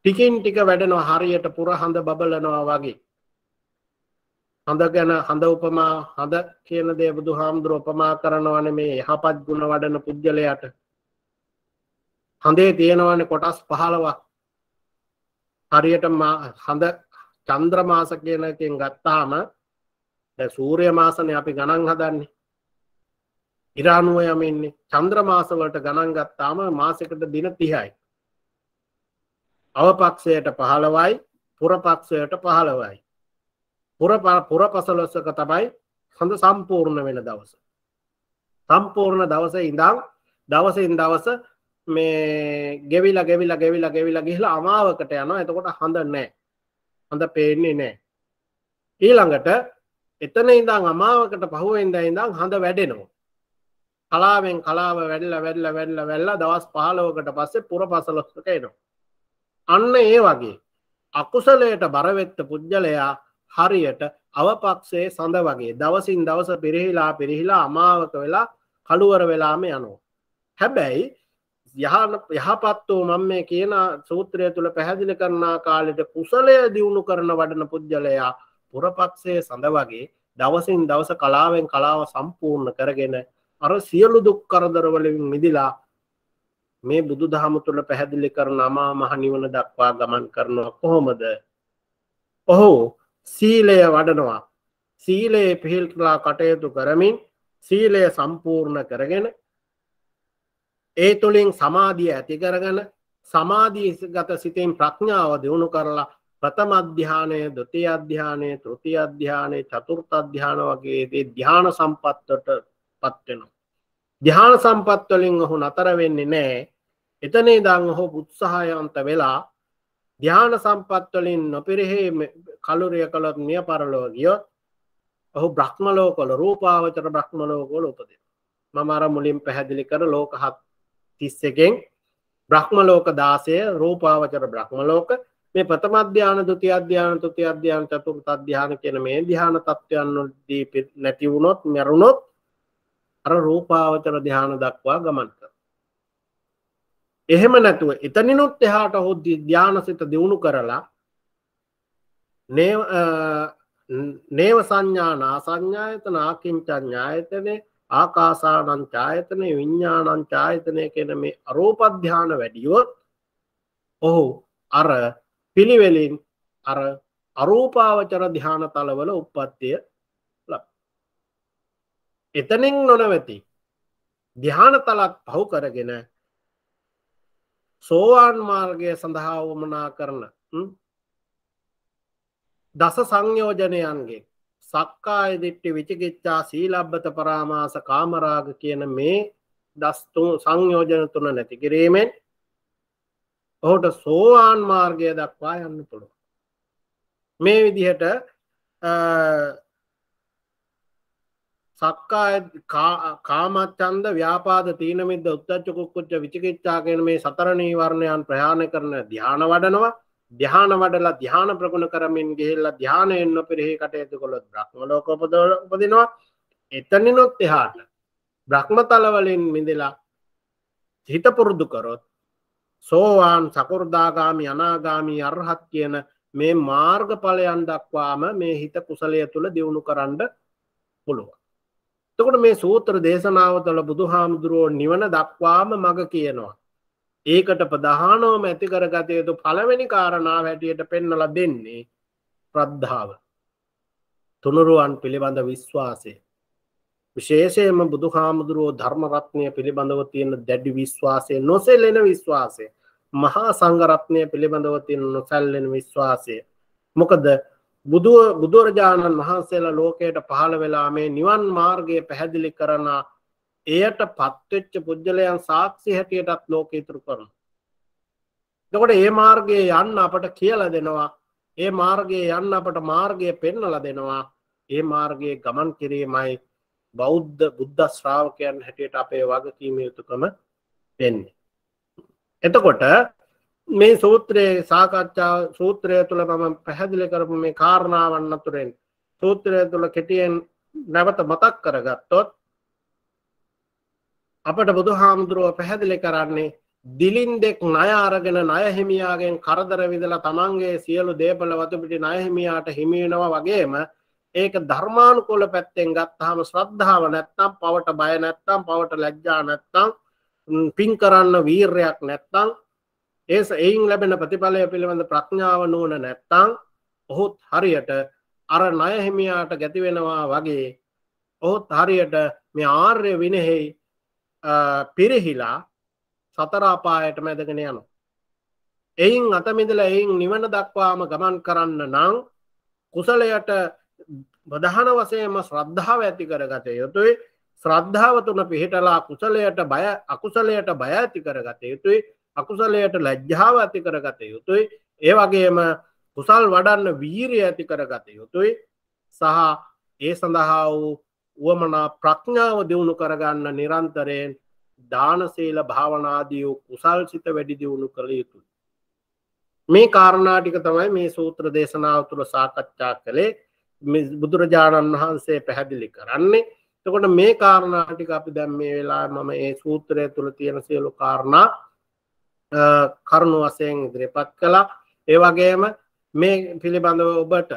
ටිකින් ටික වැඩනවා හරියට පුරහඳ බබලනවා වගේ හඳ ගැන හඳ උපමා හඳ කියන දේ බුදු හාමුදුරුවපමා කරනවන මේ යහපත් ගුණ වඩන පුද්ගලයට හඳේ තියෙනවන කොටස් පහළවක් හරියට හඳ චන්ද්‍ර මාස කියනකින් ගත්තාම සූරය මාසනය අපි ගණන් හදන්නේ ඉරානුව යමන්නේ චන්ද්‍ර මාසවලට ගණන් ගත්තාම මාසකට දින තිහයි අවපක්ෂයට පහළවයි පුරපක්ෂයට පහළවයි පුර පසලොස්සක තමයි හඳ සම්පූර්ණ වෙන දවස සම්පූර්ණ දවස ඉඳම් දවසින් දවස මේ ගෙවිල ගෙවිල ගෙවිල ගෙවිල ගිහිල අමාවකට යනවා එතකොට හඳ නෑ හඳ පේන්නේ නෑ ඊළඟට එතන ඉඳං අමාවකට පහුවෙන්ද ඉඳං හඳ වැඩෙනවා කලාවෙන් කලාව වැඩල වැඩල වැඩල වෙල්ල දවස් පහලෝකට පස්සේ පුර පසලොස්ක එනවා අන්න ඒ වගේ අකුසලයට බරවෙත්ත පුද්ගලයා හරියට අවපක්ෂයේ සඳ වගේ දවසින් දවස පිරිහිලා පිරිහිලා අමාවක වෙලා කළුවර වෙලාම යනවා හැබැයි යහපත්තෝ මං මේ කියන සූත්‍රය තුළ පැහැදිලි කරනා කාලෙට කුසලය දියුණු කරන වඩන පුද්ගලයා පුරපක්ෂය සඳ වගේ දවසින් දවස කලාවෙන් කලාව සම්පූර්ණ කරගෙන අර සියලු දුක් කරදරවලින් මිදිලා මේ බුදු දහම තුළ පැහැදිලි කරන අමා මහනිවන දක්වා ගමන් කරනවා කොහොමද ඔහු සීලය වඩනවා සීලයේ පිහිල්ලා කටයුතු කරමින් සීලය සම්පූර්ණ කරගෙන ඒ තුළින් සමාධිය ඇති කරගන සමාධීගත සිතෙන් ප්‍රඥාව දියුණු කරලා ප්‍රථම අධ්‍යානය දොති අධ්‍යානය තෘති අධ්‍යානය චතුෘත අධ්‍යාන වගේදේ ධ්‍යාන සම්පත්තට පත්වෙනවා. ධ්‍යාන සම්පත්වලින් ඔහු නතර වෙන්නේ නෑ එතනේ දං ඔහෝ බුත්සාහයන්ත වෙලා ධ්‍යාන සම්පත්වලින් නොපිරිහේ කලුරිය කළොත් නිය පරලෝ ගියොත් ඔහු බ්‍රහ්මලෝකොල රූපාවචර බ්‍රහ්මලෝකොල උපදේ මමර මුලින් පැහැදිලි කර ලෝක හත් තිස්සකෙන් බ්‍රහ්මලෝක දාසය රූපාවචර බ්‍රහ්මලෝක මේ ප්‍රථම අධ්‍යාන දුති අධ්‍යාන තුති අධ්‍යාන චතුර අධ්‍යාන කියන මේ ධ්‍යාන තත්ත්වයන්දී නැති වුණොත් මැරුණොත් අර රූපාවචර ධ්‍යාන දක්වා ගමන් කර එහෙම නැතුව එතනිනුත් එහාට හො ධ්‍යානසිත දියුණු කරලා නේව සංඥා නාසංඥායත නාකින්චඥායතනේ ආකාසානං චායතනය විඤ්ඥානං චායතනය කෙන මේ අරෝපධ්‍යාන වැඩියොත් ඔහු අර පිළිවෙලින් අර අරූපාවචර ධ්‍යාන තලවල උපත්තිය එතනෙන් නොනවැති ධ්‍යාන තලත් පහු කරගෙන සෝවාන් මාර්ගය සඳහා වමනා කරන දස සංයෝජනයන්ගේ සක්කාය දිට්ටි විචිකිච්චා සීලබ්බත පරාමාස කාමරාග කියන මේ දස්තු සංයෝජන තුන නැති කිරීමෙන් ඔහුට සෝවාන් මාර්ගය දක්වා යන්න පුළුව මේ විදිහට සක්කා කාමච්චන්ද ව්‍යාපාද තීනමිද උත්තච්චකුක්කුච්ච විචිකිච්චා කියන මේ සතරණී වර්ණයන් ප්‍රහාණ කරන ධ්‍යාන වඩනවා ධ්‍යාන වඩලා ධ්‍යාන ප්‍රගුණ කරමින් ගෙල්ලා ධ්‍යාන එන්න පිරිහි කටයුතු කොළොත් බ්‍රහ්ම ලෝකෝපදල උපදිනවා එතනිනොත් එහාට බ්‍රහ්මතලවලින් මිඳලා හිත පුරුදු කරොත් සෝවාන් සකෘදාගාමි අනාගාමී අර්හත් කියන මේ මාර්ගඵලයන් දක්වාම මේ හිත කුසලය තුළ දියුණු කරන්න පුළුවන්. තකොට මේ සූත්‍ර දේශනාව තුළ බුදු හාමුදුරුවෝ නිවන දක්වාම මඟ කියනවා. ඒකට ප්‍රධානෝම ඇති කරගත යුතු පළවෙනි කාරණාව හැටියට පෙන්නල දෙන්නේ ප්‍රද්ධාව තුනුරුවන් පිළිබඳ විශ්වාසය විශේෂයම බුදු හාමුදුරුවෝ ධර්මරත්නය පිළිබඳව තියෙන දැඩි විශ්වාසය නොසෙල්ලෙන විශ්වාසය මහා සංගරත්නය පිළිබඳව තියෙන නොසැල්ලෙන විශ්වාසය මොකද බුදුව බුදුරජාණන් වහන්සේලා ලෝකයට පහළ වෙලා මේ නිවන් මාර්ගය පැහැදිලි කරනා එයට පත්වෙච්ච පුද්ගලයන් සාක්ෂි හැටියටත් ලෝක ඉතුරු කරන. දකොට ඒ මාර්ගයේ යන්න අපට කියල දෙනවා ඒ මාර්ගයේ යන්න අපට මාර්ගය පෙන්නල දෙනවා ඒ මාර්ගයේ ගමන් කිරීමයි බෞද්ධ බුද්ධ ශ්‍රාවකයන් හැටියට අපේ වගකීම යුතුකම පෙන්නේ. එතකොට මේ සූත්‍රයේ සාකච්ඡා සූත්‍රය තුළ මම පැහැදිලි කරපු මේ කාරණාවන්න තුරෙන් සූත්‍රය තුළ කෙටියෙන් නැවත මතක් කරගත්තොත් අපට බුදු හාමුදුරුව පැහැදිලි කරන්නේ දිලින් දෙෙක් නයාරගෙන නයහිමියාගෙන් කරදර විදල තමන්ගේ සියලු දේපල වතුපිටි නයහිමියාට හිමියෙනවා වගේම ඒක ධර්මානුකොල පැත්තෙන් ගත්හම ශ්‍රද්ධාව නැත්තම් පවට බය නැත්තම් පවට ලැජ්ජා නැත්තං පින් කරන්න වීර්යක් නැත්තං ඒස එයින් ලැබෙන ප්‍රතිඵලය පිළිබඳ ප්‍රඥාව නුවන නැත්තං ඔහුත් හරියට අර නයහිමියාට ගැතිවෙනවා වගේ ඔහුත් හරියට මේ ආර්ය විනෙහෙයි පිරිහිලා සතරාපායට මැදගෙන යනු. එයින් අතමිදල එයින් නිවන දක්වාම ගමන් කරන්න නං කුසලයට බදහන වසයම ශ්‍රද්ධාව ඇති කරගත යුතුයි ශ්‍රද්ධාව තුන පිහිටලා කුසලයට බය අකුසලයට බය ඇති කරගත යුතුයි අකුසලයට ලැජ්ජාව ඇති කරගත යුතුයි ඒ වගේම කුසල් වඩන්න වීරය ඇති කරගත යුතුයි සහ ඒ සඳහා වූ වුවමනා ප්‍රඥාව දියුණු කරගන්න නිරන්තරයෙන් දානසේල භාවනාදියෝ කුසල් සිත වැඩි දියුණු කළ යුතු. මේ කාරණාටික තමයි මේ සූත්‍ර දේශනාව තුළ සාකච්ඡා කළේ බුදුරජාණන් වහන්සේ පැහැදිලි කරන්නේ තකොට මේ කාරණාටික අපි දැම් මේ වෙලා මම ඒ සූත්‍රය තුළ තියෙන සියලු කාරණා කරුණු වසයෙන් ඉදිරිපත් කලා ඒවගේම මේ පිළිබඳව ඔබට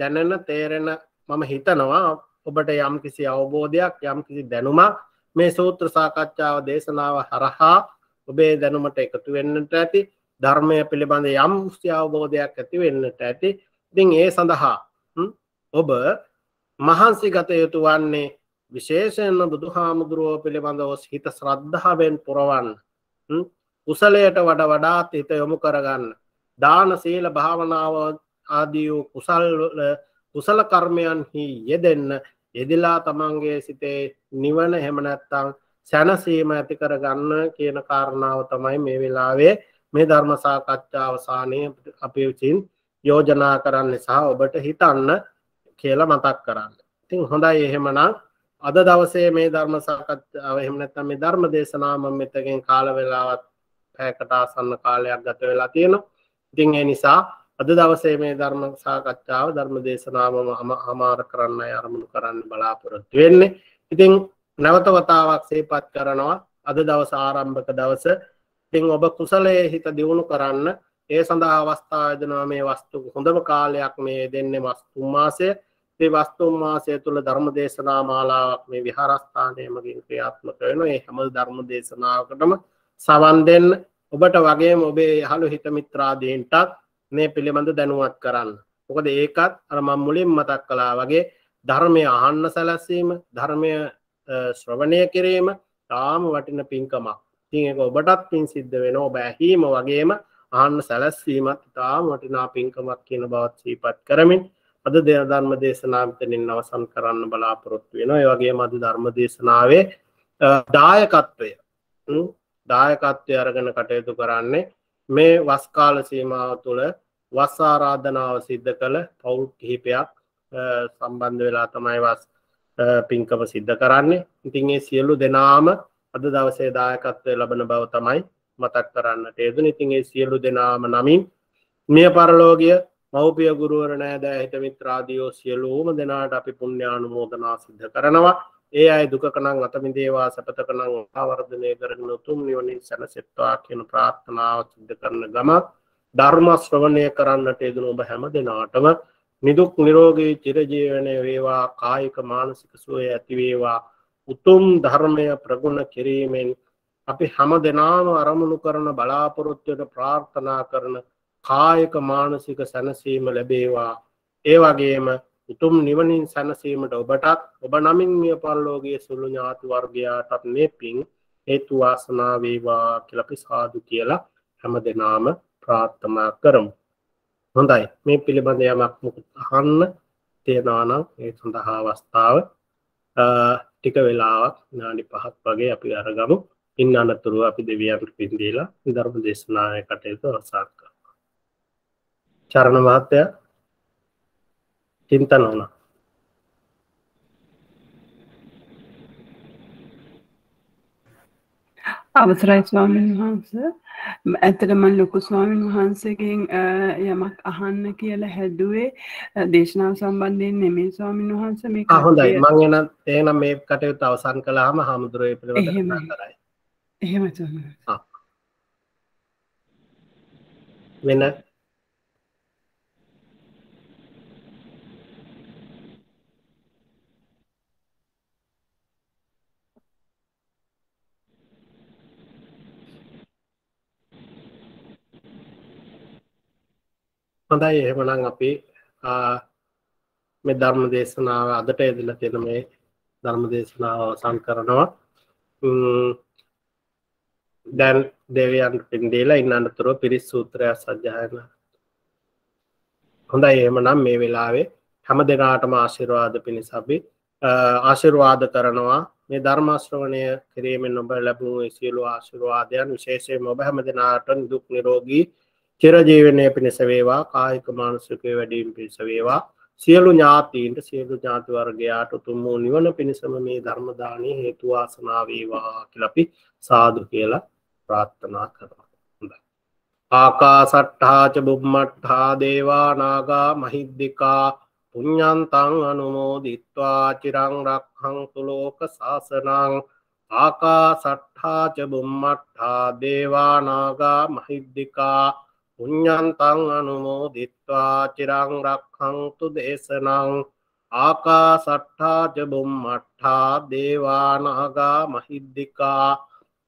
දැනෙන තේරෙන මම හිතනවා ඔබට යම් කිසි අවබෝධයක් යම් කිසි දැනුමක් මේ සූත්‍ර සාකච්ඡාව දේශනාව හරහා ඔබේ දැනුමට එකතු වෙන්නට ඇති ධර්මය පිළිබඳ යම් ස්ති අවබෝධයක් ඇති වෙන්නට ඇති තින් ඒ සඳහා ඔබ මහන්සි ගත යුතු වන්නේ විශේෂයෙන්ම බුදු හාමුදුරුව පිළිබඳ ඔස් හිත ශ්‍රද්ධාවෙන් පුරවන්න කුසලයට වඩ වඩාත් හිත යොමු කරගන්න දාන සීල භාවනාව ආදී වූ කුසල් කුසල කර්මයන්හි යෙදෙන්න යෙදිලා තමන්ගේ සිතේ නිවන හෙමනැත්තං සැනසීම ඇති කරගන්න කියන කාරණාව තමයි මේ වෙලාවේ මේ ධර්ම සාකච්ඡා අවසානය අපි විචින් යෝජනා කරන්න නිසා ඔබට හිතන්න කියලා මතක් කරන්න. ඉතින් හොඳයි එහෙමනම් අද දවසේ මේ ධර්ම සාකච්ඡාව එහෙම නැත්නම් මේ ධර්ම දේශනාව මම මෙතකින් කාල වේලාවත් පැයකට ආසන්න කාලයක් ගත වෙලා තියෙනවා. ඉතින් ඒ නිසා අද දවසේ මේ ධර්ම සාකච්ඡාව ධර්ම දේශනාවම හම හමාර කරන්න අරමුණු කරන්න බලාපොරොත්තු වෙන්නේ ඉතිං නැවතවතාවක් සේපත් කරනවා අද දවස ආරම්භක දවස ඉතිං ඔබ කුසලයේ හිත දියුණු කරන්න ඒ සඳහා අවස්ථායදනවා මේ වස්තු හොඳම කාලයක් මේ දෙන්නේ වස්තුමාසය ඒ වස්තුමාසය තුළ ධර්ම දේශනා මාලාවක් මේ විහාරස්ථානයමගින් ක්‍රියාත්මක වෙන ඒ හැම ධර්ම දේශනාවකටම සවන් දෙන්න ඔබට වගේම ඔබේ හළු හිතමිත්‍රාදීන්ටත් මේ පිළිබඳ දැනුවත් කරන්න මොකද ඒකත් අරමම් මුලින් මතක් කලා වගේ ධර්මය අහන්න සැලැස්සීම ධර්මය ශ්‍රවණය කිරීම තාම වටින පින්කමක් තික ඔබටත් පින් සිද්ධ වෙන ඔබ ඇහීම වගේම අහන්න සැලැස්වීමත් තාම වටිනා පින්කමක් කියන බවත් සීපත් කරමින් අද දෙධර්ම දේශනාමතනින් අවසන් කරන්න බලාපොරොත්තු වෙන ඒවගේ මද ධර්ම දේශනාවේ දායකත්වය දායකත්වය අරගෙන කටයුතු කරන්නේ මේ වස්කාල සීමාව තුළ වස් ආරාධනාව සිද්ධ කළ පවුල් කිහිපයක් සම්බන්ධ වෙලා තමයි වස් පින්කම සිද්ධ කරන්නේ ඉතින්ගේ සියලු දෙනාම අද දවසේ දායකත්වය ලබන බව තමයි මතක් කරන්නට යදු ඉතින්ගේ සියලු දෙනාම නමින් මිය පරලෝගිය මවපිය ගුරුවරණෑ දෑ හිතමිත්‍රාදියෝ සියලූම දෙනාට අපි පුුණ්‍යානු මෝදනා සිද්ධ කරනවා ඒ අයි දුකනං අතමිදේවා සැපතකනං අවර්ධනය කරන උතුම් නිවනින් සැනසෙත්වා කියන ප්‍රාර්ථනාව සිද්ධ කරන ගමක් ධර්ම ශ්‍රවණය කරන්නට යෙදන ඔබ හැම දෙනාටම නිදුක් නිරෝගී චිරජීවනය වේවා කායික මානසික සුවය ඇතිවේවා උතුම් ධර්මය ප්‍රගුණ කිරීමෙන් අපි හැම දෙනාම අරමුණු කරන බලාපොරොත්වයට ප්‍රාර්ථනා කරන කායක මානසික සැනසීම ලැබේවා ඒ වගේම උතුම් නිවනින් සැනසීමට ඔබටත් ඔබ නමින් මිය පරලෝගේ සුළු ඥාති වර්ගයාටත් මේ පින් හේතු වාසනා වේවා කියලා අපි සාදු කියලා හැම දෙනාම ප්‍රාර්ථනා කරමු. හොඳයි මේ පිළිබඳ යමක් මුකුත් අහන්න තියෙනවා නම් ඒ සඳහා අවස්ථාව ටික වෙලාවක් නාඩි පහක් වගේ අපි අරගමු. ඉන් අනතුරුව අපි දෙවියන්ට පින් දීලා ධර්ම දේශනාවේ කටයුතු අවසන් කරනවා. චරණ මහත්තයා চিন্তা ভাবনা Aber es reicht ස්වාමීන් වහන්ස ඇතට මන් ලොකු ස්වාමීන් වහන්සේගෙන් යමක් අහන්න කියල හැදුවේ දේශනාව සම්බන්ධයෙන් නෙමේ ස්වාමීන් වහන්ස මේ හොඳයි මං එන ඒනම් මේ කටයුත් අවසන් කලාම හාමුදුරුවය පිළ කරයි එහෙම වෙන හොඳයි එහෙමනම් අපි මේ ධර්ම දේශනාව අදට එදිල තියෙන මේ ධර්ම දේශනාව අවසන් කරනවා දැන් දෙවියන් පින්දීලා ඉන්න අනතුරුව පිරිස් සූත්‍රය සජ්ජායන හොඳයි එහෙමනම් මේ වෙලාවේ හැම දෙනාටම ආශිර්වාද පිණිස අපි ආශිර්වාද කරනවා මේ ධර්මාශ්‍රවණය කිරීමෙන් ඔබ ලැබුණු සියලු ආශිර්වාදයන් විශේෂයෙන් ඔබ හැම දෙනාට දුක් නිරෝගී චිරජීවනය පිණිස වේවා කායික මානසික වැඩීම් පිණිස වේවා සියලු ඥාතීන්ට සියලු ඥාති වර්ගයාට උතුම් වූ නිවන පිණිසම මේ ධර්ම දාණය හේතු වාසනා වේවා කියලා අපි සාදු කියලා ප්‍රාර්ථනා කරනවා. හොඳයි. ආකාසට්ඨා ච බුම්මට්ඨා දේවා නාග මහිද්దికා පුඤ්ඤන්තං අනුමෝදිත්වා චිරං රක්ඛන්තු ලෝක සාසනං ආකාසට්ඨා ච බුම්මට්ඨා දේවා නාග මහිද්దికා පුඤ්ඤන්තං අනුමෝදිත්වා චිරං රක්ඛන්තු දේශනං ආකාසට්ඨා ච බුම්මට්ඨා දේවානාගා මහිද්దికා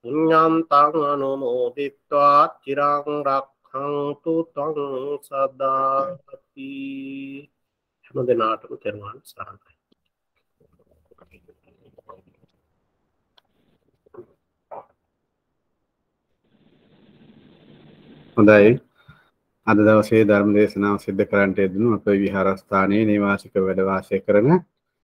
පුඤ්ඤන්තං අනුමෝදිත්වා චිරං රක්ඛන්තු ත්වං සදාති හැම දිනාටම තෙරුවන් සරණයි හොඳයි අද දවසේ ධර්ම දේශනාව සිද්ධ කරන්නට යෙදුණු අපේ විහාරස්ථානයේ නිවාසික වැඩ වාසය කරන